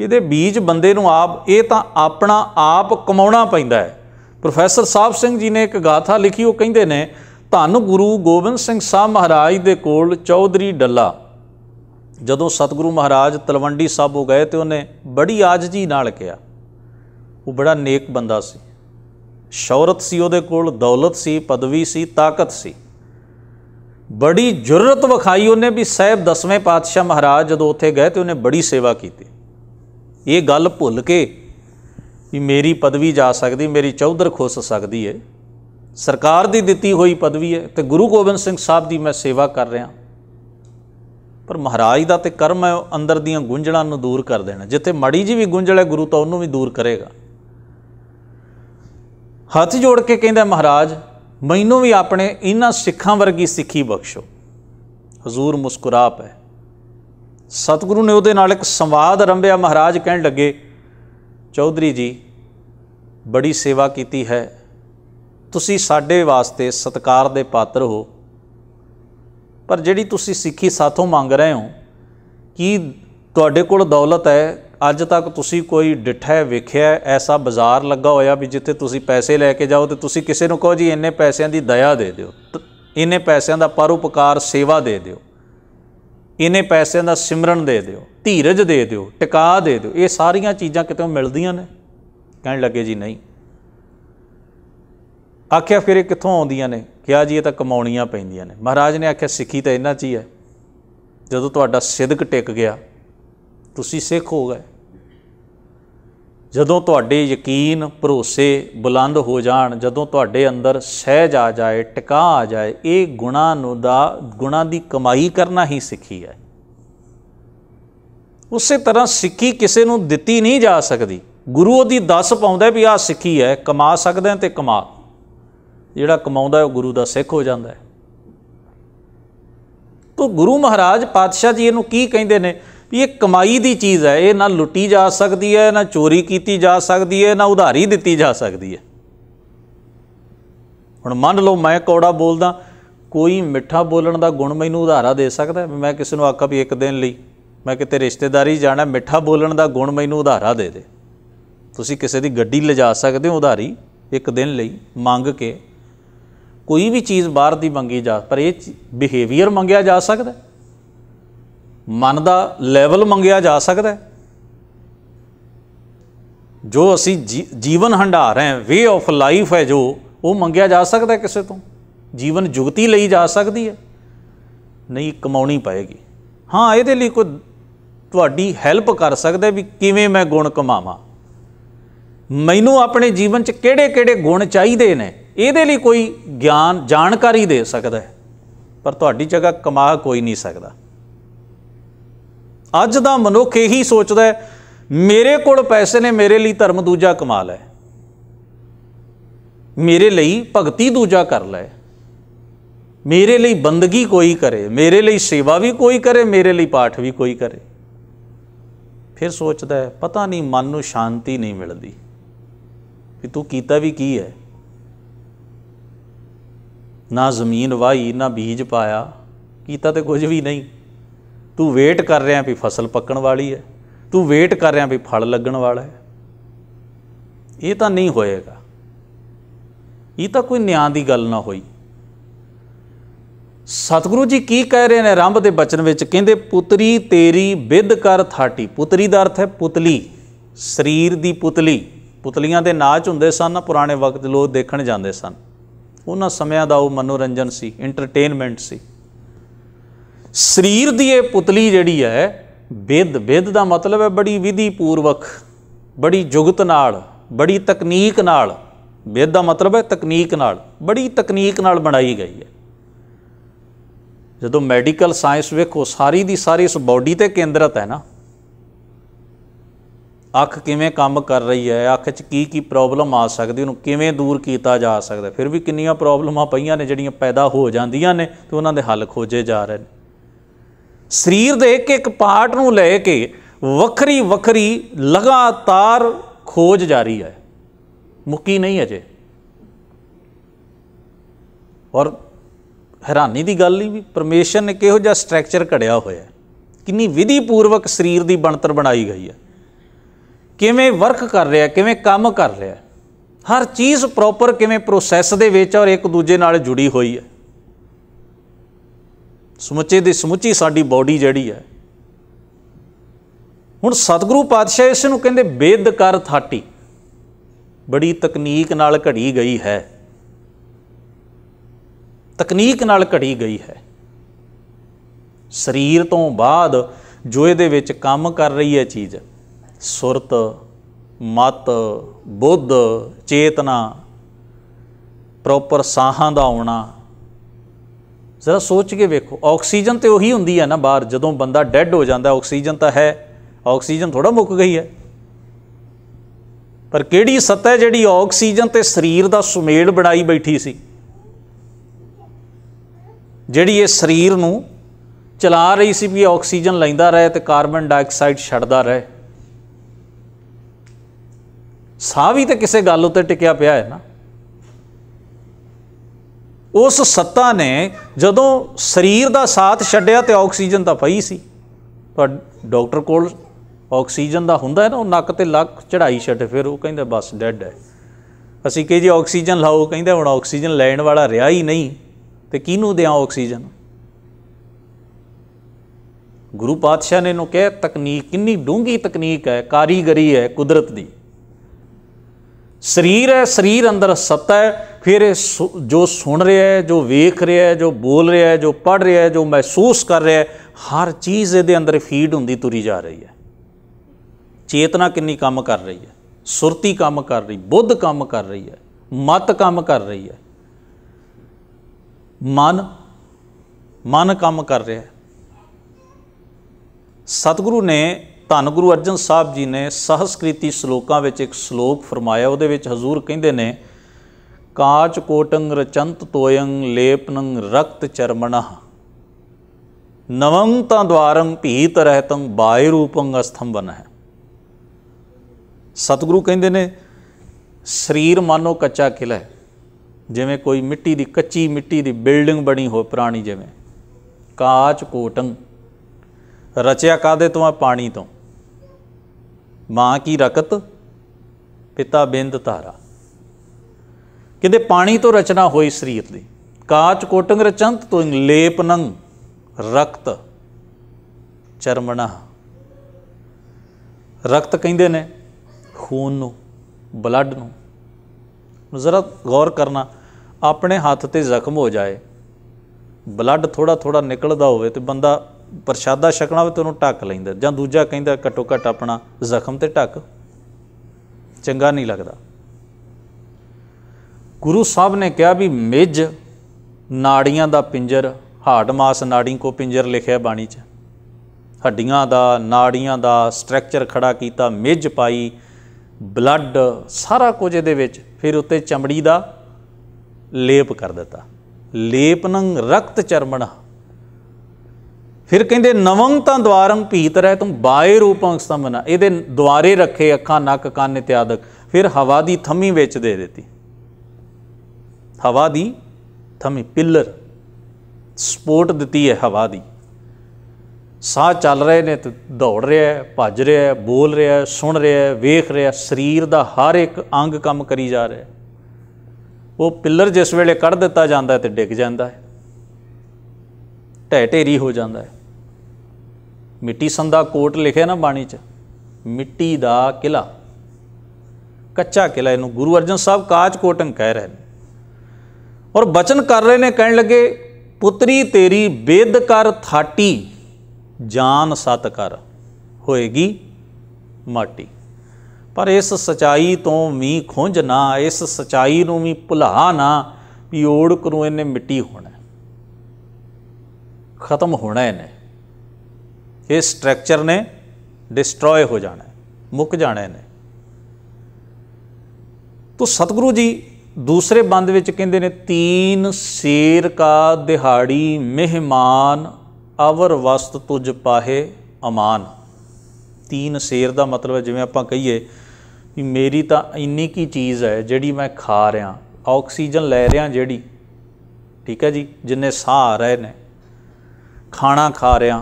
ਇਹਦੇ ਬੀਜ ਬੰਦੇ ਨੂੰ ਆਪ ਇਹ ਤਾਂ ਆਪਣਾ ਆਪ ਕਮਾਉਣਾ ਪੈਂਦਾ ਹੈ ਪ੍ਰੋਫੈਸਰ ਸਾਹਿਬ ਸਿੰਘ ਜੀ ਨੇ ਇੱਕ ਗਾਥਾ ਲਿਖੀ ਉਹ ਕਹਿੰਦੇ ਨੇ ਧੰਨ ਗੁਰੂ ਗੋਬਿੰਦ ਸਿੰਘ ਸਾਹਿਬ ਮਹਾਰਾਜ ਦੇ ਕੋਲ ਚੌਧਰੀ ਡੱਲਾ ਜਦੋਂ ਸਤਿਗੁਰੂ ਮਹਾਰਾਜ ਤਲਵੰਡੀ ਸਾਹਿਬ ਹੋ ਗਏ ਤੇ ਉਹਨੇ ਬੜੀ ਆਜਜੀ ਨਾਲ ਕਿਹਾ ਉਹ ਬੜਾ ਨੇਕ ਬੰਦਾ ਸੀ ਸ਼ੌਹਰਤ ਸੀ ਉਹਦੇ ਕੋਲ ਦੌਲਤ ਸੀ ਪਦਵੀ ਸੀ ਤਾਕਤ ਸੀ ਬੜੀ ਜੁਰਤ ਵਿਖਾਈ ਉਹਨੇ ਵੀ ਸਹਿਬ ਦਸਵੇਂ ਪਾਤਸ਼ਾਹ ਮਹਾਰਾਜ ਜਦੋਂ ਉੱਥੇ ਗਏ ਤੇ ਉਹਨੇ ਬੜੀ ਸੇਵਾ ਕੀਤੀ ਇਹ ਗੱਲ ਭੁੱਲ ਕੇ ਵੀ ਮੇਰੀ ਪਦਵੀ ਜਾ ਸਕਦੀ ਮੇਰੀ ਚੌਧਰ ਖੁੱਸ ਸਕਦੀ ਹੈ ਸਰਕਾਰ ਦੀ ਦਿੱਤੀ ਹੋਈ ਪਦਵੀ ਹੈ ਤੇ ਗੁਰੂ ਗੋਬਿੰਦ ਸਿੰਘ ਸਾਹਿਬ ਦੀ ਮੈਂ ਸੇਵਾ ਕਰ ਰਿਹਾ ਪਰ ਮਹਾਰਾਜ ਦਾ ਤੇ ਕਰਮ ਹੈ ਅੰਦਰ ਦੀਆਂ ਗੁੰਝਲਾਂ ਨੂੰ ਦੂਰ ਕਰ ਦੇਣਾ ਜਿੱਥੇ ਮੜੀ ਜੀ ਵੀ ਗੁੰਝਲ ਹੈ ਗੁਰੂ ਤਾਂ ਉਹਨੂੰ ਵੀ ਦੂਰ ਕਰੇਗਾ ਹੱਥ ਜੋੜ ਕੇ ਕਹਿੰਦਾ ਮਹਾਰਾਜ ਮੈਨੂੰ ਵੀ ਆਪਣੇ ਇਹਨਾਂ ਸਿੱਖਾਂ ਵਰਗੀ ਸਿੱਖੀ ਬਖਸ਼ੋ ਹਜ਼ੂਰ ਮੁਸਕਰਾਪ ਹੈ ਸਤਿਗੁਰੂ ਨੇ ਉਹਦੇ ਨਾਲ ਇੱਕ ਸੰਵਾਦ ਰੰਭਿਆ ਮਹਾਰਾਜ ਕਹਿਣ ਲੱਗੇ ਚੌਧਰੀ ਜੀ ਬੜੀ ਸੇਵਾ ਕੀਤੀ ਹੈ ਤੁਸੀਂ ਸਾਡੇ ਵਾਸਤੇ ਸਤਕਾਰ ਦੇ ਪਾਤਰ ਹੋ ਪਰ ਜਿਹੜੀ ਤੁਸੀਂ ਸਿੱਖੀ ਸਾਥੋਂ ਮੰਗ ਰਹੇ ਹੋ ਕੀ ਤੁਹਾਡੇ ਕੋਲ ਦੌਲਤ ਹੈ ਅੱਜ ਤੱਕ ਤੁਸੀਂ ਕੋਈ ਡਿਠਾ ਵੇਖਿਆ ਐਸਾ ਬਾਜ਼ਾਰ ਲੱਗਾ ਹੋਇਆ ਵੀ ਜਿੱਥੇ ਤੁਸੀਂ ਪੈਸੇ ਲੈ ਕੇ ਜਾਓ ਤੇ ਤੁਸੀਂ ਕਿਸੇ ਨੂੰ ਕਹੋ ਜੀ ਇੰਨੇ ਪੈਸਿਆਂ ਦੀ ਦਇਆ ਦੇ ਦਿਓ ਇੰਨੇ ਪੈਸਿਆਂ ਦਾ ਪਰਉਪਕਾਰ ਸੇਵਾ ਦੇ ਦਿਓ ਇਹਨੇ ਪੈਸਿਆਂ ਦਾ ਸਿਮਰਨ ਦੇ ਦਿਓ ਧੀਰਜ ਦੇ ਦਿਓ ਟਿਕਾ ਦੇ ਦਿਓ ਇਹ ਸਾਰੀਆਂ ਚੀਜ਼ਾਂ ਕਿਤੇ ਮਿਲਦੀਆਂ ਨੇ ਕਹਿਣ ਲੱਗੇ ਜੀ ਨਹੀਂ ਆਖਿਆ ਫਿਰ ਇਹ ਕਿੱਥੋਂ ਆਉਂਦੀਆਂ ਨੇ ਕਿਹਾ ਜੀ ਇਹ ਤਾਂ ਕਮਾਉਣੀਆਂ ਪੈਂਦੀਆਂ ਨੇ ਮਹਾਰਾਜ ਨੇ ਆਖਿਆ ਸਿੱਖੀ ਤਾਂ ਇਹਨਾਂ 'ਚ ਹੀ ਹੈ ਜਦੋਂ ਤੁਹਾਡਾ ਸਿਦਕ ਟਿਕ ਗਿਆ ਤੁਸੀਂ ਸਿੱਖ ਹੋ ਗਏ ਜਦੋਂ ਤੁਹਾਡੇ ਯਕੀਨ ਭਰੋਸੇ ਬੁਲੰਦ ਹੋ ਜਾਣ ਜਦੋਂ ਤੁਹਾਡੇ ਅੰਦਰ ਸਹਿਜ ਆ ਜਾਏ ਟਿਕਾ ਆ ਜਾਏ ਇਹ ਗੁਣਾ ਨੂੰ ਦਾ ਗੁਣਾ ਦੀ ਕਮਾਈ ਕਰਨਾ ਹੀ ਸਿੱਖੀ ਹੈ ਉਸੇ ਤਰ੍ਹਾਂ ਸਿੱਖੀ ਕਿਸੇ ਨੂੰ ਦਿੱਤੀ ਨਹੀਂ ਜਾ ਸਕਦੀ ਗੁਰੂ ਉਹਦੀ ਦੱਸ ਪਾਉਂਦਾ ਵੀ ਆ ਸਿੱਖੀ ਹੈ ਕਮਾ ਸਕਦੇ ਤੇ ਕਮਾ ਜਿਹੜਾ ਕਮਾਉਂਦਾ ਉਹ ਗੁਰੂ ਦਾ ਸਿੱਖ ਹੋ ਜਾਂਦਾ ਤੋ ਤੋਂ ਗੁਰੂ ਮਹਾਰਾਜ ਪਾਤਸ਼ਾਹ ਜੀ ਇਹਨੂੰ ਕੀ ਕਹਿੰਦੇ ਨੇ ਵੀ ਇਹ ਕਮਾਈ ਦੀ ਚੀਜ਼ ਹੈ ਇਹ ਨਾ ਲੁੱਟੀ ਜਾ ਸਕਦੀ ਹੈ ਨਾ ਚੋਰੀ ਕੀਤੀ ਜਾ ਸਕਦੀ ਹੈ ਨਾ ਉਧਾਰੀ ਦਿੱਤੀ ਜਾ ਸਕਦੀ ਹੈ ਹੁਣ ਮੰਨ ਲਓ ਮੈਂ ਕੌੜਾ ਬੋਲਦਾ ਕੋਈ ਮਿੱਠਾ ਬੋਲਣ ਦਾ ਗੁਣ ਮੈਨੂੰ ਉਧਾਰਾ ਦੇ ਸਕਦਾ ਮੈਂ ਕਿਸੇ ਨੂੰ ਆਖਾਂ ਵੀ ਇੱਕ ਦਿਨ ਲਈ ਮੈਂ ਕਿਤੇ ਰਿਸ਼ਤੇਦਾਰੀ ਜਾਣਾ ਮਿੱਠਾ ਬੋਲਣ ਦਾ ਗੁਣ ਮੈਨੂੰ ਉਧਾਰਾ ਦੇ ਦੇ ਤੁਸੀਂ ਕਿਸੇ ਦੀ ਗੱਡੀ ਲਿਜਾ ਸਕਦੇ ਹੋ ਉਧਾਰੀ ਇੱਕ ਦਿਨ ਲਈ ਮੰਗ ਕੇ ਕੋਈ ਵੀ ਚੀਜ਼ ਬਾਹਰ ਦੀ ਮੰਗੀ ਜਾ ਪਰ ਇਹ ਬਿਹੇਵੀਅਰ ਮੰਗਿਆ ਜਾ ਸਕਦਾ ਮਨ ਦਾ ਲੈਵਲ ਮੰਗਿਆ ਜਾ ਸਕਦਾ ਜੋ ਅਸੀਂ ਜੀਵਨ ਹੰਡਾਰ ਹੈ ਵੇ ਆਫ ਲਾਈਫ ਹੈ ਜੋ ਉਹ ਮੰਗਿਆ ਜਾ ਸਕਦਾ ਕਿਸੇ ਤੋਂ ਜੀਵਨ ਜੁਗਤੀ ਲਈ ਜਾ ਸਕਦੀ ਹੈ ਨਹੀਂ ਕਮਾਉਣੀ ਪਏਗੀ ਹਾਂ ਇਹਦੇ ਲਈ ਕੋਈ ਤੁਹਾਡੀ ਹੈਲਪ ਕਰ ਸਕਦਾ ਵੀ ਕਿਵੇਂ ਮੈਂ ਗੁਣ ਕਮਾਵਾਂ ਮੈਨੂੰ ਆਪਣੇ ਜੀਵਨ 'ਚ ਕਿਹੜੇ-ਕਿਹੜੇ ਗੁਣ ਚਾਹੀਦੇ ਨੇ ਇਹਦੇ ਲਈ ਕੋਈ ਗਿਆਨ ਜਾਣਕਾਰੀ ਦੇ ਸਕਦਾ ਪਰ ਤੁਹਾਡੀ ਜਗ੍ਹਾ ਕਮਾ ਕੋਈ ਨਹੀਂ ਸਕਦਾ ਅੱਜ ਦਾ ਮਨੁੱਖ ਇਹੀ ਸੋਚਦਾ ਮੇਰੇ ਕੋਲ ਪੈਸੇ ਨੇ ਮੇਰੇ ਲਈ ਧਰਮ ਦੂਜਾ ਕਮਾਲ ਹੈ ਮੇਰੇ ਲਈ ਭਗਤੀ ਦੂਜਾ ਕਰ ਲੈ ਮੇਰੇ ਲਈ ਬੰਦਗੀ ਕੋਈ ਕਰੇ ਮੇਰੇ ਲਈ ਸੇਵਾ ਵੀ ਕੋਈ ਕਰੇ ਮੇਰੇ ਲਈ ਪਾਠ ਵੀ ਕੋਈ ਕਰੇ ਫਿਰ ਸੋਚਦਾ ਹੈ ਪਤਾ ਨਹੀਂ ਮਨ ਨੂੰ ਸ਼ਾਂਤੀ ਨਹੀਂ ਮਿਲਦੀ ਕਿ ਤੂੰ ਕੀਤਾ ਵੀ ਕੀ ਹੈ ਨਾ ਜ਼ਮੀਨ ਵਾਈ ਨਾ ਬੀਜ ਪਾਇਆ ਕੀਤਾ ਤੇ ਕੁਝ ਵੀ ਨਹੀਂ ਤੂੰ ਵੇਟ ਕਰ ਰਿਹਾ ਵੀ ਫਸਲ ਪੱਕਣ ਵਾਲੀ ਹੈ ਤੂੰ ਵੇਟ ਕਰ ਰਿਹਾ ਵੀ ਫਲ ਲੱਗਣ ਵਾਲਾ ਹੈ ਇਹ ਤਾਂ ਨਹੀਂ ਹੋਏਗਾ ਇਹ ਤਾਂ ਕੋਈ ਨਿਆਂ ਦੀ ਗੱਲ ਨਾ ਹੋਈ ਸਤਿਗੁਰੂ ਜੀ ਕੀ ਕਹਿ ਰਹੇ ਨੇ ਆਰੰਭ ਦੇ ਬਚਨ ਵਿੱਚ ਕਹਿੰਦੇ ਪੁੱਤਰੀ ਤੇਰੀ ਵਿਦ ਕਰ ਥਾਟੀ ਪੁੱਤਰੀ ਦਾ ਅਰਥ ਹੈ ਪੁਤਲੀ ਸਰੀਰ ਦੀ ਪੁਤਲੀ ਪੁਤਲੀਆਂ ਦੇ ਨਾਚ ਹੁੰਦੇ ਸਨ ਪੁਰਾਣੇ ਵਕਤ ਲੋਕ ਦੇਖਣ ਜਾਂਦੇ ਸਨ ਉਹਨਾਂ ਸਮਿਆਂ ਦਾ ਉਹ ਮਨੋਰੰਜਨ ਸੀ ਐਂਟਰਟੇਨਮੈਂਟ ਸੀ ਸਰੀਰ ਦੀ ਇਹ ਪੁਤਲੀ ਜਿਹੜੀ ਹੈ ਵਿਦ ਵਿਦ ਦਾ ਮਤਲਬ ਹੈ ਬੜੀ ਵਿਧੀ ਪੂਰਵਕ ਬੜੀ ਜੁਗਤ ਨਾਲ ਬੜੀ ਤਕਨੀਕ ਨਾਲ ਵਿਦ ਦਾ ਮਤਲਬ ਹੈ ਤਕਨੀਕ ਨਾਲ ਬੜੀ ਤਕਨੀਕ ਨਾਲ ਬਣਾਈ ਗਈ ਹੈ ਜਦੋਂ ਮੈਡੀਕਲ ਸਾਇੰਸ ਵੇਖੋ ਸਾਰੀ ਦੀ ਸਾਰੀ ਇਸ ਬਾਡੀ ਤੇ ਕੇਂਦਰਿਤ ਹੈ ਨਾ ਅੱਖ ਕਿਵੇਂ ਕੰਮ ਕਰ ਰਹੀ ਹੈ ਅੱਖ 'ਚ ਕੀ ਕੀ ਪ੍ਰੋਬਲਮ ਆ ਸਕਦੀ ਉਹਨੂੰ ਕਿਵੇਂ ਦੂਰ ਕੀਤਾ ਜਾ ਸਕਦਾ ਫਿਰ ਵੀ ਕਿੰਨੀਆਂ ਪ੍ਰੋਬਲਮਾਂ ਪਈਆਂ ਨੇ ਜਿਹੜੀਆਂ ਪੈਦਾ ਹੋ ਜਾਂਦੀਆਂ ਨੇ ਤੇ ਉਹਨਾਂ ਦੇ ਹੱਲ ਖੋਜੇ ਜਾ ਰਹੇ ਨੇ ਸਰੀਰ ਦੇ ਇੱਕ ਇੱਕ ਪਾਰਟ ਨੂੰ ਲੈ ਕੇ ਵੱਖਰੀ ਵੱਖਰੀ ਲਗਾਤਾਰ ਖੋਜ ਜਾਰੀ ਹੈ ਮੁੱਕੀ ਨਹੀਂ ਅਜੇ ਔਰ ਹੈਰਾਨੀ ਦੀ ਗੱਲ ਹੀ ਵੀ ਪਰਮੇਸ਼ਰ ਨੇ ਕਿਹੋ ਜਿਹਾ ਸਟਰਕਚਰ ਘੜਿਆ ਹੋਇਆ ਕਿੰਨੀ ਵਿਧੀ ਪੂਰਵਕ ਸਰੀਰ ਦੀ ਬਣਤਰ ਬਣਾਈ ਗਈ ਹੈ ਕਿਵੇਂ ਵਰਕ ਕਰ ਰਿਹਾ ਕਿਵੇਂ ਕੰਮ ਕਰ ਰਿਹਾ ਹਰ ਚੀਜ਼ ਪ੍ਰੋਪਰ ਕਿਵੇਂ ਪ੍ਰੋਸੈਸ ਦੇ ਵਿੱਚ ਔਰ ਇੱਕ ਦੂਜੇ ਨਾਲ ਜੁੜੀ ਹੋਈ ਹੈ ਸਮੁੱਚੇ ਦੀ ਸਮੁੱਚੀ ਸਾਡੀ ਬਾਡੀ ਜਿਹੜੀ ਹੈ ਹੁਣ ਸਤਿਗੁਰੂ ਪਾਤਸ਼ਾਹ ਇਸ ਨੂੰ ਕਹਿੰਦੇ ਕਰ ਥਾਟੀ ਬੜੀ ਤਕਨੀਕ ਨਾਲ ਘੜੀ ਗਈ ਹੈ ਤਕਨੀਕ ਨਾਲ ਘੜੀ ਗਈ ਹੈ ਸਰੀਰ ਤੋਂ ਬਾਅਦ ਜੋ ਇਹਦੇ ਵਿੱਚ ਕੰਮ ਕਰ ਰਹੀ ਹੈ ਚੀਜ਼ ਸੁਰਤ ਮਤ ਬੁੱਧ ਚੇਤਨਾ ਪ੍ਰੋਪਰ ਸਾਹਾਂ ਦਾ ਆਉਣਾ ਜ਼ਰਾ ਸੋਚ ਕੇ ਵੇਖੋ ਆਕਸੀਜਨ ਤੇ ਉਹੀ ਹੁੰਦੀ ਹੈ ਨਾ ਬਾਹਰ ਜਦੋਂ ਬੰਦਾ ਡੈੱਡ ਹੋ ਜਾਂਦਾ ਆਕਸੀਜਨ ਤਾਂ ਹੈ ਆਕਸੀਜਨ ਥੋੜਾ ਮੁੱਕ ਗਈ ਹੈ ਪਰ ਕਿਹੜੀ ਸੱਤਾ ਜਿਹੜੀ ਆਕਸੀਜਨ ਤੇ ਸਰੀਰ ਦਾ ਸੁਮੇਲ ਬਣਾਈ ਬੈਠੀ ਸੀ ਜਿਹੜੀ ਇਹ ਸਰੀਰ ਨੂੰ ਚਲਾ ਰਹੀ ਸੀ ਵੀ ਆਕਸੀਜਨ ਲੈਂਦਾ ਰਹੇ ਤੇ ਕਾਰਬਨ ਡਾਈਆਕਸਾਈਡ ਛੱਡਦਾ ਰਹੇ ਸਾਹ ਵੀ ਤਾਂ ਕਿਸੇ ਗੱਲ ਉੱਤੇ ਟਿਕਿਆ ਪਿਆ ਹੈ ਨਾ ਉਸ ਸੱਤਾ ਨੇ ਜਦੋਂ ਸਰੀਰ ਦਾ ਸਾਥ ਛੱਡਿਆ ਤੇ ਆਕਸੀਜਨ ਤਾਂ ਪਈ ਸੀ ਪਰ ਡਾਕਟਰ ਕੋਲ ਆਕਸੀਜਨ ਦਾ ਹੁੰਦਾ ਹੈ ਨਾ ਉਹ ਨੱਕ ਤੇ ਲੱਕ ਚੜਾਈ ਛੱਡੇ ਫਿਰ ਉਹ ਕਹਿੰਦਾ ਬਸ ਡੈੱਡ ਹੈ ਅਸੀਂ ਕਹੇ ਜੀ ਆਕਸੀਜਨ ਲਾਓ ਕਹਿੰਦਾ ਹੁਣ ਆਕਸੀਜਨ ਲੈਣ ਵਾਲਾ ਰਿਹਾ ਹੀ ਨਹੀਂ ਤੇ ਕਿਹਨੂੰ ਦਿਆਂ ਆਕਸੀਜਨ ਗੁਰੂ ਪਾਤਸ਼ਾਹ ਨੇ ਇਹਨੂੰ ਕਿਹਾ ਤਕਨੀਕ ਕਿੰਨੀ ਡੂੰਗੀ ਤਕਨੀਕ ਹੈ ਕਾਰੀਗਰੀ ਹੈ ਕੁਦਰਤ ਦੀ ਸਰੀਰ ਹੈ ਸਰੀਰ ਅੰਦਰ ਸੱਤਾ ਹੈ ਫਿਰ ਇਹ ਜੋ ਸੁਣ ਰਿਹਾ ਹੈ ਜੋ ਵੇਖ ਰਿਹਾ ਹੈ ਜੋ ਬੋਲ ਰਿਹਾ ਹੈ ਜੋ ਪੜ ਰਿਹਾ ਹੈ ਜੋ ਮਹਿਸੂਸ ਕਰ ਰਿਹਾ ਹੈ ਹਰ ਚੀਜ਼ ਇਹਦੇ ਅੰਦਰ ਫੀਡ ਹੁੰਦੀ ਤੁਰੀ ਜਾ ਰਹੀ ਹੈ ਚੇਤਨਾ ਕਿੰਨੀ ਕੰਮ ਕਰ ਰਹੀ ਹੈ ਸੁਰਤੀ ਕੰਮ ਕਰ ਰਹੀ ਬੁੱਧ ਕੰਮ ਕਰ ਰਹੀ ਹੈ ਮਤ ਕੰਮ ਕਰ ਰਹੀ ਹੈ ਮਨ ਮਨ ਕੰਮ ਕਰ ਰਿਹਾ ਹੈ ਸਤਿਗੁਰੂ ਨੇ ਧੰਨ ਗੁਰੂ ਅਰਜਨ ਸਾਹਿਬ ਜੀ ਨੇ ਸਹਸਕ੍ਰਿਤੀ ਸ਼ਲੋਕਾਂ ਵਿੱਚ ਇੱਕ ਸ਼ਲੋਕ ਫਰਮਾਇਆ ਉਹਦੇ ਵਿੱਚ ਹਜ਼ੂਰ ਕਹਿੰਦੇ ਨੇ ਕਾਚ ਕੋਟੰ ਰਚੰਤ ਤੋਯੰ ਲੇਪਨੰ ਰਕਤ ਚਰਮਣਾ ਨਵੰ ਤਾਂ ਦਵਾਰੰ ਭੀਤ ਰਹਿਤੰ ਬਾਇ ਰੂਪੰ ਅਸਥੰਬਨ ਹੈ ਸਤਿਗੁਰੂ ਕਹਿੰਦੇ ਨੇ ਸਰੀਰ ਮਾਨੋ ਕੱਚਾ ਕਿਲਾ ਹੈ ਜਿਵੇਂ ਕੋਈ ਮਿੱਟੀ ਦੀ ਕੱਚੀ ਮਿੱਟੀ ਦੀ ਬਿਲਡਿੰਗ ਬਣੀ ਹੋ ਪ੍ਰਾਣੀ ਜਿਵੇਂ ਕਾਚ ਕੋਟੰ ਰਚਿਆ ਕਾਦੇ ਤੋਂ ਆ ਪਾਣੀ ਤੋਂ ਮਾਂ ਕੀ ਰਕਤ ਪਿਤਾ ਬਿੰਦ ਧਾਰਾ ਕਹਿੰਦੇ ਪਾਣੀ ਤੋਂ ਰਚਨਾ ਹੋਈ ਸਰੀਰ ਦੀ ਕਾਚ ਕੋਟੰਗ ਰਚੰਤ ਤੋਂ ਲੇਪਨੰ ਰਕਤ ਚਰਮਣਾ ਰਕਤ ਕਹਿੰਦੇ ਨੇ ਖੂਨ ਨੂੰ ਬਲੱਡ ਨੂੰ ਜ਼ਰਾ ਗੌਰ ਕਰਨਾ ਆਪਣੇ ਹੱਥ ਤੇ ਜ਼ਖਮ ਹੋ ਜਾਏ ਬਲੱਡ ਥੋੜਾ ਥੋੜਾ ਨਿਕਲਦਾ ਹੋਵੇ ਤੇ ਬੰਦਾ ਪ੍ਰਸ਼ਾਦਾ ਛਕਣਾ ਹੋਵੇ ਤਾਂ ਉਹਨੂੰ ਢੱਕ ਲੈਂਦਾ ਜਾਂ ਦੂਜਾ ਕਹਿੰਦਾ ਘਟੋ ਘਟ ਆਪਣਾ ਜ਼ਖਮ ਤੇ ਢੱਕ ਚੰਗਾ ਨਹੀਂ ਲੱਗਦਾ ਗੁਰੂ ਸਾਹਿਬ ਨੇ ਕਿਹਾ ਵੀ ਮਿਜ ਨਾੜੀਆਂ ਦਾ ਪਿੰਜਰ ਹਾਰਡ ਮਾਸ ਨਾੜੀ ਕੋ ਪਿੰਜਰ ਲਿਖਿਆ ਬਾਣੀ 'ਚ ਹੱਡੀਆਂ ਦਾ ਨਾੜੀਆਂ ਦਾ ਸਟਰਕਚਰ ਖੜਾ ਕੀਤਾ ਮਿਜ ਪਾਈ ਬਲੱਡ ਸਾਰਾ ਕੁਝ ਇਹਦੇ ਵਿੱਚ ਫਿਰ ਉੱਤੇ ਚਮੜੀ ਦਾ ਲੇਪ ਕਰ ਦਿੱਤਾ ਲੇਪਨੰ ਰਕਤ ਚਰਮਣਾ ਫਿਰ ਕਹਿੰਦੇ ਨਵੰਗ ਤਾਂ ਦਵਾਰੰ ਭੀਤ ਰਹਿ ਤੂੰ ਬਾਏ ਰੂਪੰ ਸਮਨਾ ਇਹਦੇ ਦਵਾਰੇ ਰੱਖੇ ਅੱਖਾਂ ਨੱਕ ਕੰਨ ਇਤਿਆਦਕ ਫਿਰ ਹਵਾ ਦੀ ਥੰਮੀ ਵਿੱਚ ਦੇ ਦਿੱਤੀ ਹਵਾ ਦੀ ਥੰਮੀ ਪਿੱਲਰ ਸਪੋਰਟ ਦਿੱਤੀ ਹੈ ਹਵਾ ਦੀ ਸਾਹ ਚੱਲ ਰਹੇ ਨੇ ਤੇ ਦੌੜ ਰਿਹਾ ਭੱਜ ਰਿਹਾ ਬੋਲ ਰਿਹਾ ਸੁਣ ਰਿਹਾ ਵੇਖ ਰਿਹਾ ਸਰੀਰ ਦਾ ਹਰ ਇੱਕ ਅੰਗ ਕੰਮ ਕਰੀ ਜਾ ਰਿਹਾ ਉਹ ਪਿੱਲਰ ਜਿਸ ਵੇਲੇ ਕੱਢ ਦਿੱਤਾ ਜਾਂਦਾ ਤੇ ਡਿੱਗ ਜਾਂਦਾ ਹੈ ਢਹਿ ਢੇਰੀ ਹੋ ਜਾਂਦਾ ਹੈ ਮਿੱਟੀ ਸੰਦਾ ਕੋਟ ਲਿਖਿਆ ਨਾ ਬਾਣੀ 'ਚ ਮਿੱਟੀ ਦਾ ਕਿਲਾ ਕੱਚਾ ਕਿਲਾ ਇਹਨੂੰ ਗੁਰੂ ਅਰਜਨ ਸਾਹਿਬ ਕਾਜ ਕੋਟਨ ਕਹਿ ਰਹੇ ਨੇ ਔਰ ਬਚਨ ਕਰ ਰਹੇ ਨੇ ਕਹਿਣ ਲੱਗੇ ਪੁੱਤਰੀ ਤੇਰੀ ਬੇਦ ਕਰ ਥਾਟੀ ਜਾਨ ਸਤ ਕਰ ਹੋਏਗੀ ਮਾਟੀ ਪਰ ਇਸ ਸਚਾਈ ਤੋਂ ਵੀ ਖੁੰਝ ਨਾ ਇਸ ਸਚਾਈ ਨੂੰ ਵੀ ਭੁਲਾ ਨਾ ਵੀ ਓੜ ਕਰੂ ਇਹਨੇ ਮਿੱਟੀ ਹੋਣਾ ਖਤਮ ਹੋਣਾ ਇਹਨੇ ਇਹ ਸਟਰਕਚਰ ਨੇ ਡਿਸਟਰੋਏ ਹੋ ਜਾਣਾ ਮੁੱਕ ਜਾਣਾ ਨੇ ਤੋ ਸਤਿਗੁਰੂ ਜੀ ਦੂਸਰੇ ਬੰਦ ਵਿੱਚ ਕਹਿੰਦੇ ਨੇ ਤੀਨ ਸੇਰ ਕਾ ਦਿਹਾੜੀ ਮਹਿਮਾਨ ਅਵਰ ਵਸਤ ਤੁਜ ਪਾਹੇ ਅਮਾਨ ਤੀਨ ਸੇਰ ਦਾ ਮਤਲਬ ਹੈ ਜਿਵੇਂ ਆਪਾਂ ਕਹੀਏ ਵੀ ਮੇਰੀ ਤਾਂ ਇੰਨੀ ਕੀ ਚੀਜ਼ ਹੈ ਜਿਹੜੀ ਮੈਂ ਖਾ ਰਿਆਂ ਆਕਸੀਜਨ ਲੈ ਰਿਆਂ ਜਿਹੜੀ ਠੀਕ ਹੈ ਜੀ ਜਿੰਨੇ ਸਾਹ ਆ ਰਹੇ ਨੇ ਖਾਣਾ ਖਾ ਰਿਆਂ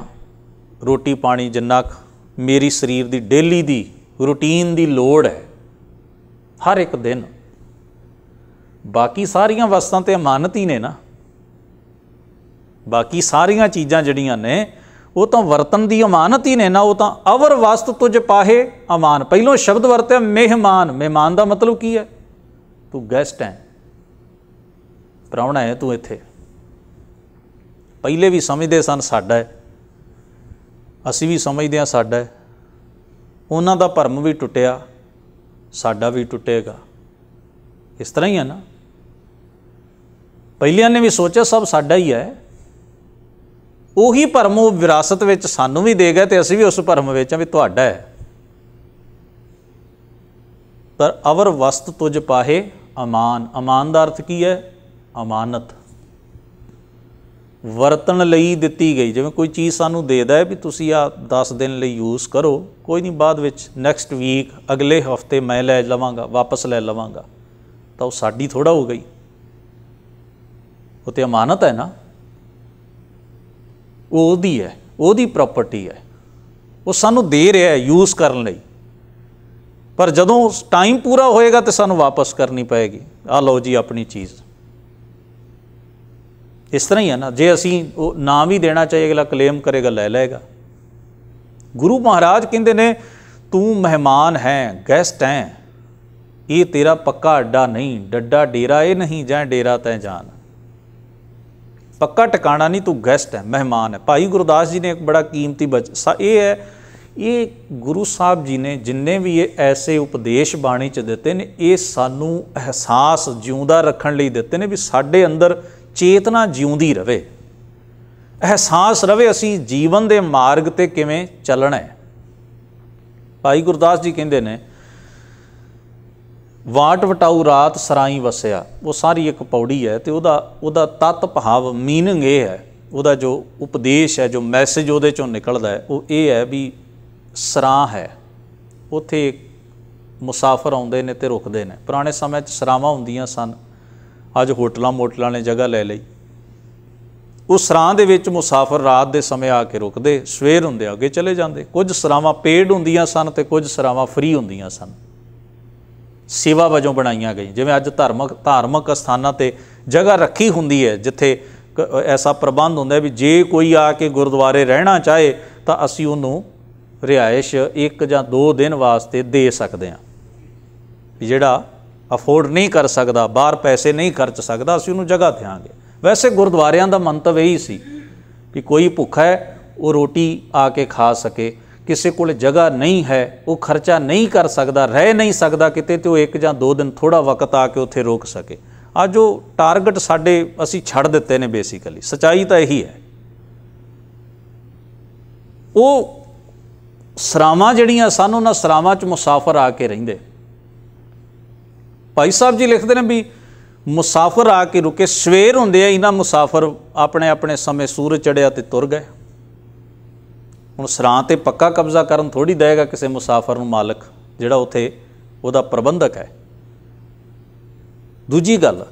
ਰੋਟੀ ਪਾਣੀ ਜਿੰਨਾ ਮੇਰੀ ਸਰੀਰ ਦੀ ਡੇਲੀ ਦੀ ਰੁਟੀਨ ਦੀ ਲੋੜ ਹੈ ਹਰ ਇੱਕ ਦਿਨ ਬਾਕੀ ਸਾਰੀਆਂ ਵਸਤਾਂ ਤੇ ਅਮਾਨਤ ਹੀ ਨੇ ਨਾ ਬਾਕੀ ਸਾਰੀਆਂ ਚੀਜ਼ਾਂ ਜਿਹੜੀਆਂ ਨੇ ਉਹ ਤਾਂ ਵਰਤਨ ਦੀ ਅਮਾਨਤ ਹੀ ਨੇ ਨਾ ਉਹ ਤਾਂ ਅਵਰ ਵਸਤ ਤੁਜ ਪਾਹੇ ਅਮਾਨ ਪਹਿਲੋਂ ਸ਼ਬਦ ਵਰਤਿਆ ਮਹਿਮਾਨ ਮਹਿਮਾਨ ਦਾ ਮਤਲਬ ਕੀ ਹੈ ਤੂੰ ਗੈਸਟ ਹੈ ਪ੍ਰਾਹੁਣਾ ਹੈ ਤੂੰ ਇੱਥੇ ਪਹਿਲੇ ਵੀ ਸਮਝਦੇ ਸਨ ਸਾਡਾ ਹੈ ਅਸੀਂ ਵੀ ਸਮਝਦੇ ਆ ਸਾਡਾ ਉਹਨਾਂ ਦਾ ਭਰਮ ਵੀ ਟੁੱਟਿਆ ਸਾਡਾ ਵੀ ਟੁੱਟੇਗਾ ਇਸ ਤਰ੍ਹਾਂ ਹੀ ਆ ਨਾ ਪਹਿਲਿਆਂ ਨੇ ਵੀ ਸੋਚਿਆ ਸਭ ਸਾਡਾ ਹੀ ਹੈ ਉਹੀ ਭਰਮ ਉਹ ਵਿਰਾਸਤ ਵਿੱਚ ਸਾਨੂੰ ਵੀ ਦੇ ਗਿਆ ਤੇ ਅਸੀਂ ਵੀ ਉਸ ਭਰਮ ਵਿੱਚ ਆ ਵੀ ਤੁਹਾਡਾ ਹੈ ਪਰ ਅਵਰ ਵਸਤ ਤੁਜ ਪਾਹੇ ਅਮਾਨ ਅਮਾਨ ਦਾ ਅਰਥ ਕੀ ਹੈ ਅਮਾਨਤ ਵਰਤਣ ਲਈ ਦਿੱਤੀ ਗਈ ਜਿਵੇਂ ਕੋਈ ਚੀਜ਼ ਸਾਨੂੰ ਦੇਦਾ ਹੈ ਵੀ ਤੁਸੀਂ ਆ 10 ਦਿਨ ਲਈ ਯੂਜ਼ ਕਰੋ ਕੋਈ ਨਹੀਂ ਬਾਅਦ ਵਿੱਚ ਨੈਕਸਟ ਵੀਕ ਅਗਲੇ ਹਫਤੇ ਮੈਂ ਲੈ ਲਵਾਂਗਾ ਵਾਪਸ ਲੈ ਲਵਾਂਗਾ ਤਾਂ ਉਹ ਸਾਡੀ ਥੋੜਾ ਹੋ ਗਈ ਉਹ ਤੇ ਅਮਾਨਤ ਹੈ ਨਾ ਉਹ ਉਹਦੀ ਹੈ ਉਹਦੀ ਪ੍ਰਾਪਰਟੀ ਹੈ ਉਹ ਸਾਨੂੰ ਦੇ ਰਿਹਾ ਹੈ ਯੂਜ਼ ਕਰਨ ਲਈ ਪਰ ਜਦੋਂ ਟਾਈਮ ਪੂਰਾ ਹੋਏਗਾ ਤੇ ਸਾਨੂੰ ਵਾਪਸ ਕਰਨੀ ਪਏਗੀ ਆ ਲਓ ਜੀ ਆਪਣੀ ਚੀਜ਼ ਇਸ ਤਰ੍ਹਾਂ ਹੀ ਆ ਨਾ ਜੇ ਅਸੀਂ ਉਹ ਨਾਂ ਵੀ ਦੇਣਾ ਚਾਹੀਏ ਅਗਲਾ ਕਲੇਮ ਕਰੇਗਾ ਲੈ ਲਏਗਾ ਗੁਰੂ ਮਹਾਰਾਜ ਕਹਿੰਦੇ ਨੇ ਤੂੰ ਮਹਿਮਾਨ ਹੈ ਗੈਸਟ ਹੈ ਇਹ ਤੇਰਾ ਪੱਕਾ ਅੱਡਾ ਨਹੀਂ ਡੱਡਾ ਡੇਰਾ ਇਹ ਨਹੀਂ ਜਾਂ ਡੇਰਾ ਤੈ ਜਾਣ ਪੱਕਾ ਟਿਕਾਣਾ ਨਹੀਂ ਤੂੰ ਗੈਸਟ ਹੈ ਮਹਿਮਾਨ ਹੈ ਭਾਈ ਗੁਰਦਾਸ ਜੀ ਨੇ ਇੱਕ ਬੜਾ ਕੀਮਤੀ ਬਚ ਇਹ ਹੈ ਇਹ ਗੁਰੂ ਸਾਹਿਬ ਜੀ ਨੇ ਜਿੰਨੇ ਵੀ ਇਹ ਐਸੇ ਉਪਦੇਸ਼ ਬਾਣੀ ਚ ਦਿੱਤੇ ਨੇ ਇਹ ਸਾਨੂੰ ਅਹਿਸਾਸ ਜਿਉਂਦਾ ਰੱਖਣ ਲਈ ਦਿੱਤੇ ਨੇ ਵੀ ਸਾਡੇ ਅੰਦਰ ਚੇਤਨਾ ਜਿਉਂਦੀ ਰਵੇ ਅਹਿਸਾਸ ਰਵੇ ਅਸੀਂ ਜੀਵਨ ਦੇ ਮਾਰਗ ਤੇ ਕਿਵੇਂ ਚੱਲਣਾ ਹੈ ਭਾਈ ਗੁਰਦਾਸ ਜੀ ਕਹਿੰਦੇ ਨੇ ਵਾਟ ਵਟਾਉ ਰਾਤ ਸਰਾਈ ਵਸਿਆ ਉਹ ਸਾਰੀ ਇੱਕ ਪੌੜੀ ਹੈ ਤੇ ਉਹਦਾ ਉਹਦਾ ਤਤ ਭਾਵ ਮੀਨਿੰਗ ਇਹ ਹੈ ਉਹਦਾ ਜੋ ਉਪਦੇਸ਼ ਹੈ ਜੋ ਮੈਸੇਜ ਉਹਦੇ ਚੋਂ ਨਿਕਲਦਾ ਹੈ ਉਹ ਇਹ ਹੈ ਵੀ ਸਰਾਂ ਹੈ ਉਥੇ ਮੁਸਾਫਰ ਆਉਂਦੇ ਨੇ ਤੇ ਰੁਕਦੇ ਨੇ ਪੁਰਾਣੇ ਸਮੇਂ 'ਚ ਸਰਾਵਾਂ ਹੁੰਦੀਆਂ ਸਨ ਅੱਜ ਹੋਟਲਾਂ ਮੋਟਲਾਂ ਨੇ ਜਗ੍ਹਾ ਲੈ ਲਈ ਉਸ ਸਰਾਂ ਦੇ ਵਿੱਚ ਮੁਸਾਫਰ ਰਾਤ ਦੇ ਸਮੇਂ ਆ ਕੇ ਰੁਕਦੇ ਸਵੇਰ ਹੁੰਦੇ ਅੱਗੇ ਚਲੇ ਜਾਂਦੇ ਕੁਝ ਸਰਾਵਾਂ ਪੇਡ ਹੁੰਦੀਆਂ ਸਨ ਤੇ ਕੁਝ ਸਰਾਵਾਂ ਫ੍ਰੀ ਹੁੰਦੀਆਂ ਸਨ ਸੇਵਾ ਵਜੋਂ ਬਣਾਈਆਂ ਗਈਆਂ ਜਿਵੇਂ ਅੱਜ ਧਾਰਮਿਕ ਧਾਰਮਿਕ ਸਥਾਨਾਂ ਤੇ ਜਗ੍ਹਾ ਰੱਖੀ ਹੁੰਦੀ ਹੈ ਜਿੱਥੇ ਐਸਾ ਪ੍ਰਬੰਧ ਹੁੰਦਾ ਵੀ ਜੇ ਕੋਈ ਆ ਕੇ ਗੁਰਦੁਆਰੇ ਰਹਿਣਾ ਚਾਹੇ ਤਾਂ ਅਸੀਂ ਉਹਨੂੰ ਰਿਹਾਇਸ਼ ਇੱਕ ਜਾਂ ਦੋ ਦਿਨ ਵਾਸਤੇ ਦੇ ਸਕਦੇ ਹਾਂ ਜਿਹੜਾ ਅਫੋਰਡ ਨਹੀਂ ਕਰ ਸਕਦਾ ਬਾਹਰ ਪੈਸੇ ਨਹੀਂ ਖਰਚ ਸਕਦਾ ਅਸੀਂ ਉਹਨੂੰ ਜਗ੍ਹਾ ਦੇਾਂਗੇ ਵੈਸੇ ਗੁਰਦੁਆਰਿਆਂ ਦਾ ਮੰਤਵ ਇਹੀ ਸੀ ਕਿ ਕੋਈ ਭੁੱਖਾ ਹੈ ਉਹ ਰੋਟੀ ਆ ਕੇ ਖਾ ਸਕੇ ਕਿਸੇ ਕੋਲ ਜਗ੍ਹਾ ਨਹੀਂ ਹੈ ਉਹ ਖਰਚਾ ਨਹੀਂ ਕਰ ਸਕਦਾ ਰਹਿ ਨਹੀਂ ਸਕਦਾ ਕਿਤੇ ਤੇ ਉਹ ਇੱਕ ਜਾਂ ਦੋ ਦਿਨ ਥੋੜਾ ਵਕਤ ਆ ਕੇ ਉੱਥੇ ਰੋਕ ਸਕੇ ਅੱਜ ਉਹ ਟਾਰਗੇਟ ਸਾਡੇ ਅਸੀਂ ਛੱਡ ਦਿੱਤੇ ਨੇ ਬੇਸਿਕਲੀ ਸਚਾਈ ਤਾਂ ਇਹੀ ਹੈ ਉਹ ਸਰਾਵਾਂ ਜਿਹੜੀਆਂ ਸਨ ਉਹਨਾਂ ਸਰਾਵਾਂ 'ਚ ਮੁਸਾਫਰ ਆ ਕੇ ਰਹਿੰਦੇ ਭਾਈ ਸਾਹਿਬ ਜੀ ਲਿਖਦੇ ਨੇ ਵੀ ਮੁਸਾਫਰ ਆ ਕੇ ਰੁਕੇ ਸਵੇਰ ਹੁੰਦੇ ਆ ਇਹਨਾਂ ਮੁਸਾਫਰ ਆਪਣੇ ਆਪਣੇ ਸਮੇਂ ਸੂਰਜ ਚੜਿਆ ਤੇ ਤੁਰ ਗਏ ਹੁਣ ਸਰਾਂ ਤੇ ਪੱਕਾ ਕਬਜ਼ਾ ਕਰਨ ਥੋੜੀ ਦੇਗਾ ਕਿਸੇ ਮੁਸਾਫਰ ਨੂੰ ਮਾਲਕ ਜਿਹੜਾ ਉਥੇ ਉਹਦਾ ਪ੍ਰਬੰਧਕ ਹੈ ਦੂਜੀ ਗੱਲ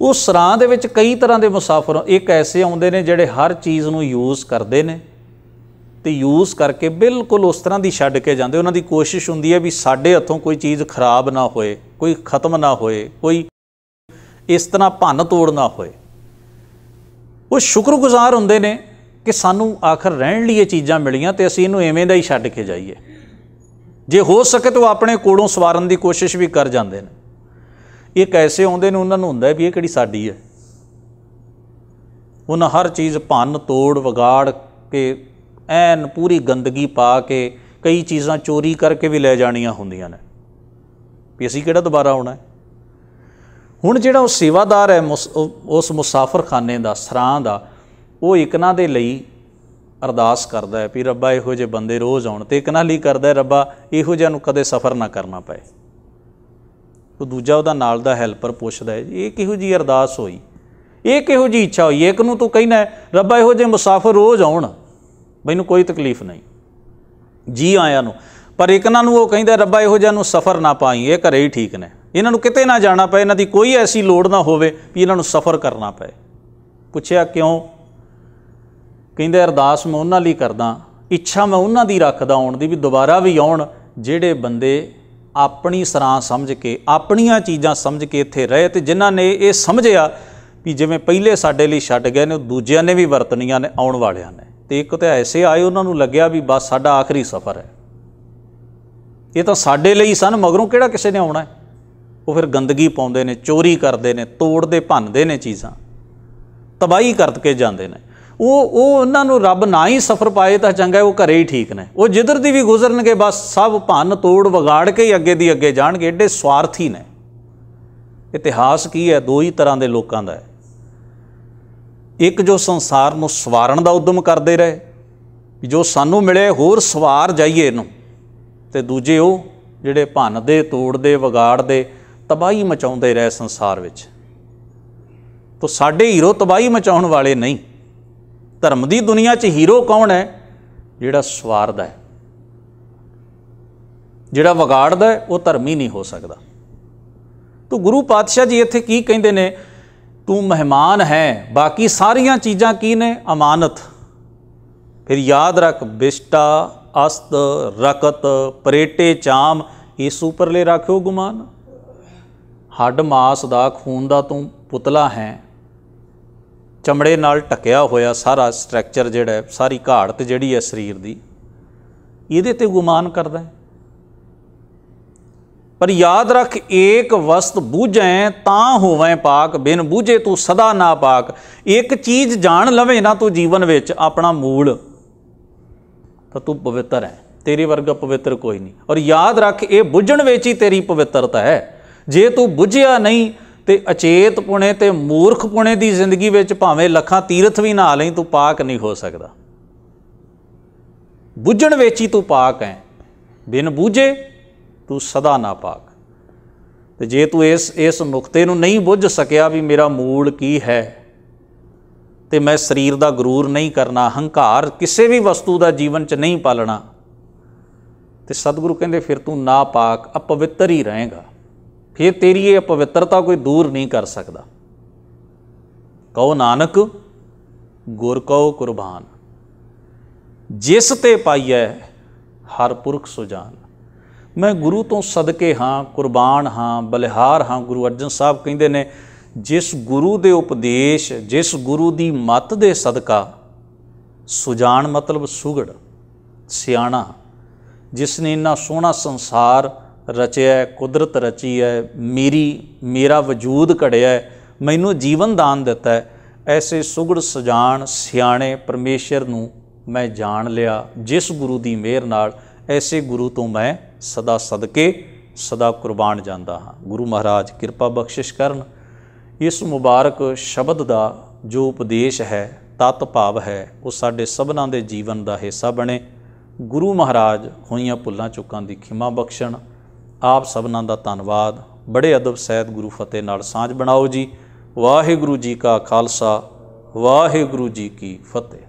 ਉਹ ਸਰਾਂ ਦੇ ਵਿੱਚ ਕਈ ਤਰ੍ਹਾਂ ਦੇ ਮੁਸਾਫਰ ਇੱਕ ਐਸੇ ਆਉਂਦੇ ਨੇ ਜਿਹੜੇ ਹਰ ਚੀਜ਼ ਨੂੰ ਯੂਜ਼ ਕਰਦੇ ਨੇ ਤੇ ਯੂਜ਼ ਕਰਕੇ ਬਿਲਕੁਲ ਉਸ ਤਰ੍ਹਾਂ ਦੀ ਛੱਡ ਕੇ ਜਾਂਦੇ ਉਹਨਾਂ ਦੀ ਕੋਸ਼ਿਸ਼ ਹੁੰਦੀ ਹੈ ਵੀ ਸਾਡੇ ਹੱਥੋਂ ਕੋਈ ਚੀਜ਼ ਖਰਾਬ ਨਾ ਹੋਏ ਕੋਈ ਖਤਮ ਨਾ ਹੋਏ ਕੋਈ ਇਸ ਤਰ੍ਹਾਂ ਭੰਨ ਤੋੜ ਨਾ ਹੋਏ ਉਹ ਸ਼ੁਕਰਗੁਜ਼ਾਰ ਹੁੰਦੇ ਨੇ ਕਿ ਸਾਨੂੰ ਆਖਰ ਰਹਿਣ ਲਈ ਇਹ ਚੀਜ਼ਾਂ ਮਿਲੀਆਂ ਤੇ ਅਸੀਂ ਇਹਨੂੰ ਐਵੇਂ ਦਾ ਹੀ ਛੱਡ ਕੇ ਜਾਈਏ ਜੇ ਹੋ ਸਕੇ ਤਾਂ ਆਪਣੇ ਕੋਲੋਂ ਸਵਾਰਨ ਦੀ ਕੋਸ਼ਿਸ਼ ਵੀ ਕਰ ਜਾਂਦੇ ਨੇ ਇਹ ਕੈਸੇ ਆਉਂਦੇ ਨੇ ਉਹਨਾਂ ਨੂੰ ਹੁੰਦਾ ਵੀ ਇਹ ਕਿਹੜੀ ਸਾਡੀ ਹੈ ਉਹਨਾਂ ਹਰ ਚੀਜ਼ ਭੰਨ ਤੋੜ ਵਿਗਾੜ ਕੇ ਐਨ ਪੂਰੀ ਗੰਦਗੀ ਪਾ ਕੇ ਕਈ ਚੀਜ਼ਾਂ ਚੋਰੀ ਕਰਕੇ ਵੀ ਲੈ ਜਾਣੀਆਂ ਹੁੰਦੀਆਂ ਨੇ ਵੀ ਅਸੀਂ ਕਿਹੜਾ ਦੁਬਾਰਾ ਆਉਣਾ ਹੈ ਹੁਣ ਜਿਹੜਾ ਉਹ ਸੇਵਾਦਾਰ ਹੈ ਉਸ ਮੁਸਾਫਰਖਾਨੇ ਦਾ ਸਰਾਂ ਦਾ ਉਹ ਇਕਨਾਂ ਦੇ ਲਈ ਅਰਦਾਸ ਕਰਦਾ ਹੈ ਵੀ ਰੱਬਾ ਇਹੋ ਜਿਹੇ ਬੰਦੇ ਰੋਜ਼ ਆਉਣ ਤੇ ਇਕਨਾਂ ਲਈ ਕਰਦਾ ਹੈ ਰੱਬਾ ਇਹੋ ਜਿਹਾ ਨੂੰ ਕਦੇ ਸਫ਼ਰ ਨਾ ਕਰਨਾ ਪਏ ਉਹ ਦੂਜਾ ਉਹਦਾ ਨਾਲ ਦਾ ਹੈਲਪਰ ਪੁੱਛਦਾ ਹੈ ਇਹ ਕਿਹੋ ਜੀ ਅਰਦਾਸ ਹੋਈ ਇਹ ਕਿਹੋ ਜੀ ਇੱਛਾ ਹੋਈ ਇੱਕ ਨੂੰ ਤੂੰ ਕਹਿਣਾ ਰੱਬਾ ਇਹੋ ਜਿਹੇ ਮੁਸਾਫਰ ਰੋਜ਼ ਆਉਣ ਮੈਨੂੰ ਕੋਈ ਤਕਲੀਫ ਨਹੀਂ ਜੀ ਆਇਆਂ ਨੂੰ ਪਰ ਇਕਨਾਂ ਨੂੰ ਉਹ ਕਹਿੰਦਾ ਰੱਬਾ ਇਹੋ ਜਿਹਾ ਨੂੰ ਸਫਰ ਨਾ ਪਾਈ ਇਹ ਘਰੇ ਹੀ ਠੀਕ ਨੇ ਇਹਨਾਂ ਨੂੰ ਕਿਤੇ ਨਾ ਜਾਣਾ ਪਏ ਇਹਨਾਂ ਦੀ ਕੋਈ ਐਸੀ ਲੋੜ ਨਾ ਹੋਵੇ ਵੀ ਇਹਨਾਂ ਨੂੰ ਸਫਰ ਕਰਨਾ ਪਏ ਪੁੱਛਿਆ ਕਿਉਂ ਕਹਿੰਦਾ ਅਰਦਾਸ ਮੈਂ ਉਹਨਾਂ ਲਈ ਕਰਦਾ ਇੱਛਾ ਮੈਂ ਉਹਨਾਂ ਦੀ ਰੱਖਦਾ ਆਉਣ ਦੀ ਵੀ ਦੁਬਾਰਾ ਵੀ ਆਉਣ ਜਿਹੜੇ ਬੰਦੇ ਆਪਣੀ ਸਰਾਂ ਸਮਝ ਕੇ ਆਪਣੀਆਂ ਚੀਜ਼ਾਂ ਸਮਝ ਕੇ ਇੱਥੇ ਰਹੇ ਤੇ ਜਿਨ੍ਹਾਂ ਨੇ ਇਹ ਸਮਝਿਆ ਵੀ ਜਿਵੇਂ ਪਹਿਲੇ ਸਾਡੇ ਲਈ ਛੱਡ ਗਏ ਨੇ ਉਹ ਦੂਜਿਆਂ ਨੇ ਵੀ ਵਰਤਨੀਆਂ ਨੇ ਆਉਣ ਵਾਲਿਆਂ ਨੇ ਤੇ ਇੱਕ ਤੇ ਐਸੇ ਆਏ ਉਹਨਾਂ ਨੂੰ ਲੱਗਿਆ ਵੀ ਬਸ ਸਾਡਾ ਆਖਰੀ ਸਫ਼ਰ ਹੈ ਇਹ ਤਾਂ ਸਾਡੇ ਲਈ ਸਨ ਮਗਰੋਂ ਕਿਹੜਾ ਕਿਸੇ ਨੇ ਆਉਣਾ ਹੈ ਉਹ ਫਿਰ ਗੰਦਗੀ ਪਾਉਂਦੇ ਨੇ ਚੋਰੀ ਕਰਦੇ ਨੇ ਤੋੜਦੇ ਭੰਨਦੇ ਨੇ ਚੀਜ਼ਾਂ ਤਬਾਹੀ ਕਰਕੇ ਜਾਂਦੇ ਨੇ ਉਹ ਉਹ ਉਹਨਾਂ ਨੂੰ ਰੱਬ ਨਾ ਹੀ ਸਫਰ ਪਾਏ ਤਾਂ ਚੰਗਾ ਉਹ ਘਰੇ ਹੀ ਠੀਕ ਨੇ ਉਹ ਜਿੱਧਰ ਦੀ ਵੀ ਗੁਜ਼ਰਨਗੇ ਬਸ ਸਭ ਭੰਨ ਤੋੜ ਵਿਗਾੜ ਕੇ ਹੀ ਅੱਗੇ ਦੀ ਅੱਗੇ ਜਾਣਗੇ ਏਡੇ ਸਵਾਰਥੀ ਨੇ ਇਤਿਹਾਸ ਕੀ ਹੈ ਦੋ ਹੀ ਤਰ੍ਹਾਂ ਦੇ ਲੋਕਾਂ ਦਾ ਹੈ ਇੱਕ ਜੋ ਸੰਸਾਰ ਨੂੰ ਸਵਾਰਨ ਦਾ ਉਦਮ ਕਰਦੇ ਰਹੇ ਜੋ ਸਾਨੂੰ ਮਿਲੇ ਹੋਰ ਸਵਾਰ ਜਾਈਏ ਇਹਨੂੰ ਤੇ ਦੂਜੇ ਉਹ ਜਿਹੜੇ ਭੰਨ ਦੇ ਤੋੜਦੇ ਵਿਗਾੜਦੇ ਤਬਾਹੀ ਮਚਾਉਂਦੇ ਰਹੇ ਸੰਸਾਰ ਵਿੱਚ ਤੋ ਸਾਡੇ ਹੀਰੋ ਤਬਾਹੀ ਮਚਾਉਣ ਵਾਲੇ ਨਹੀਂ ਧਰਮ ਦੀ ਦੁਨੀਆ 'ਚ ਹੀਰੋ ਕੌਣ ਹੈ ਜਿਹੜਾ ਸਵਾਰਦਾ ਹੈ ਜਿਹੜਾ ਵਿਗਾੜਦਾ ਉਹ ਧਰਮੀ ਨਹੀਂ ਹੋ ਸਕਦਾ ਤੋ ਗੁਰੂ ਪਾਤਸ਼ਾਹ ਜੀ ਇੱਥੇ ਕੀ ਕਹਿੰਦੇ ਨੇ ਤੂੰ ਮਹਿਮਾਨ ਹੈ ਬਾਕੀ ਸਾਰੀਆਂ ਚੀਜ਼ਾਂ ਕੀ ਨੇ ਅਮਾਨਤ ਫਿਰ ਯਾਦ ਰੱਖ ਬਿਸ਼ਟਾ ਅਸਤ ਰਕਤ ਪਰੇਟੇ ਚਾਮ ਇਸ ਉਪਰਲੇ ਰੱਖਿਓ ਗੁਮਾਨ ਹੱਡ ਮਾਸ ਦਾ ਖੂਨ ਦਾ ਤੂੰ ਪੁਤਲਾ ਹੈ ਚਮੜੇ ਨਾਲ ਟਕਿਆ ਹੋਇਆ ਸਾਰਾ ਸਟਰਕਚਰ ਜਿਹੜਾ ਸਾਰੀ ਘਾੜਤ ਜਿਹੜੀ ਹੈ ਸਰੀਰ ਦੀ ਇਹਦੇ ਤੇ ਗੁਮਾਨ ਕਰਦਾ ਹੈ ਪਰ ਯਾਦ ਰੱਖ ਏਕ ਵਸਤ ਬੂਝੈ ਤਾਂ ਹੋਵੇਂ ਪਾਕ ਬਿਨ ਬੂਝੇ ਤੂੰ ਸਦਾ ਨਾ ਪਾਕ ਇੱਕ ਚੀਜ਼ ਜਾਣ ਲਵੇਂ ਨਾ ਤੂੰ ਜੀਵਨ ਵਿੱਚ ਆਪਣਾ ਮੂਲ ਤਾਂ ਤੂੰ ਪਵਿੱਤਰ ਹੈ ਤੇਰੇ ਵਰਗਾ ਪਵਿੱਤਰ ਕੋਈ ਨਹੀਂ ਔਰ ਯਾਦ ਰੱਖ ਇਹ ਬੁੱਝਣ ਵਿੱਚ ਹੀ ਤੇਰੀ ਪਵਿੱਤਰਤਾ ਹੈ ਜੇ ਤੂੰ ਬੁੱਝਿਆ ਨਹੀਂ ਤੇ ਅਚੇਤ ਪੁਣੇ ਤੇ ਮੂਰਖ ਪੁਣੇ ਦੀ ਜ਼ਿੰਦਗੀ ਵਿੱਚ ਭਾਵੇਂ ਲੱਖਾਂ ਤੀਰਥ ਵੀ ਨਾ ਲਈ ਤੂੰ ਪਾਕ ਨਹੀਂ ਹੋ ਸਕਦਾ ਬੁੱਝਣ ਵਿੱਚ ਹੀ ਤੂੰ ਪਾਕ ਹੈ ਬਿਨ ਬੂਝੇ ਤੂੰ ਸਦਾ ਨਾਪਾਕ ਤੇ ਜੇ ਤੂੰ ਇਸ ਇਸ ਮੁਕਤੇ ਨੂੰ ਨਹੀਂ ਬੁੱਝ ਸਕਿਆ ਵੀ ਮੇਰਾ ਮੂਲ ਕੀ ਹੈ ਤੇ ਮੈਂ ਸਰੀਰ ਦਾ ਗਰੂਰ ਨਹੀਂ ਕਰਨਾ ਹੰਕਾਰ ਕਿਸੇ ਵੀ ਵਸਤੂ ਦਾ ਜੀਵਨ 'ਚ ਨਹੀਂ ਪਾਲਣਾ ਤੇ ਸਤਿਗੁਰੂ ਕਹਿੰਦੇ ਫਿਰ ਤੂੰ ਨਾਪਾਕ ਅਪਵਿੱਤਰ ਹੀ ਰਹੇਗਾ ਫਿਰ ਤੇਰੀ ਇਹ ਅਪਵਿੱਤਰਤਾ ਕੋਈ ਦੂਰ ਨਹੀਂ ਕਰ ਸਕਦਾ ਕਹੋ ਨਾਨਕ ਗੁਰ ਕਉ ਕੁਰਬਾਨ ਜਿਸ ਤੇ ਪਾਈਐ ਹਰ ਪੁਰਖ ਸੁਜਾਨ ਮੈਂ ਗੁਰੂ ਤੋਂ ਸਦਕੇ ਹਾਂ ਕੁਰਬਾਨ ਹਾਂ ਬਲਿਹਾਰ ਹਾਂ ਗੁਰੂ ਅਰਜਨ ਸਾਹਿਬ ਕਹਿੰਦੇ ਨੇ ਜਿਸ ਗੁਰੂ ਦੇ ਉਪਦੇਸ਼ ਜਿਸ ਗੁਰੂ ਦੀ ਮੱਤ ਦੇ ਸਦਕਾ ਸੁਜਾਨ ਮਤਲਬ ਸੁਗੜ ਸਿਆਣਾ ਜਿਸ ਨੇ ਇੰਨਾ ਸੋਹਣਾ ਸੰਸਾਰ ਰਚਿਆ ਕੁਦਰਤ ਰਚੀ ਹੈ ਮੇਰੀ ਮੇਰਾ ਵਜੂਦ ਘੜਿਆ ਮੈਨੂੰ ਜੀਵਨ ਦਾਨ ਦਿੱਤਾ ਹੈ ਐਸੇ ਸੁਗੜ ਸੁਜਾਨ ਸਿਆਣੇ ਪਰਮੇਸ਼ਰ ਨੂੰ ਮੈਂ ਜਾਣ ਲਿਆ ਜਿਸ ਗੁਰੂ ਦੀ ਮਿਹਰ ਨਾਲ ਐਸੇ ਗੁਰੂ ਤੋਂ ਮੈਂ ਸਦਾ ਸਦਕੇ ਸਦਾ ਕੁਰਬਾਨ ਜਾਂਦਾ ਹਾਂ ਗੁਰੂ ਮਹਾਰਾਜ ਕਿਰਪਾ ਬਖਸ਼ਿਸ਼ ਕਰਨ ਇਸ ਮੁਬਾਰਕ ਸ਼ਬਦ ਦਾ ਜੋ ਉਪਦੇਸ਼ ਹੈ ਤਤ ਭਾਵ ਹੈ ਉਹ ਸਾਡੇ ਸਭਨਾਂ ਦੇ ਜੀਵਨ ਦਾ ਹਿੱਸਾ ਬਣੇ ਗੁਰੂ ਮਹਾਰਾਜ ਹੋਈਆਂ ਭੁੱਲਾਂ ਚੁੱਕਾਂ ਦੀ ਖਿਮਾ ਬਖਸ਼ਣ ਆਪ ਸਭਨਾਂ ਦਾ ਧੰਨਵਾਦ ਬੜੇ ਅਦਬ ਸਹਿਤ ਗੁਰੂ ਫਤਿਹ ਨਾਲ ਸਾਂਝ ਬਣਾਓ ਜੀ ਵਾਹਿਗੁਰੂ ਜੀ ਕਾ ਖਾਲਸਾ ਵਾਹਿਗੁਰੂ ਜੀ ਕੀ ਫਤਿਹ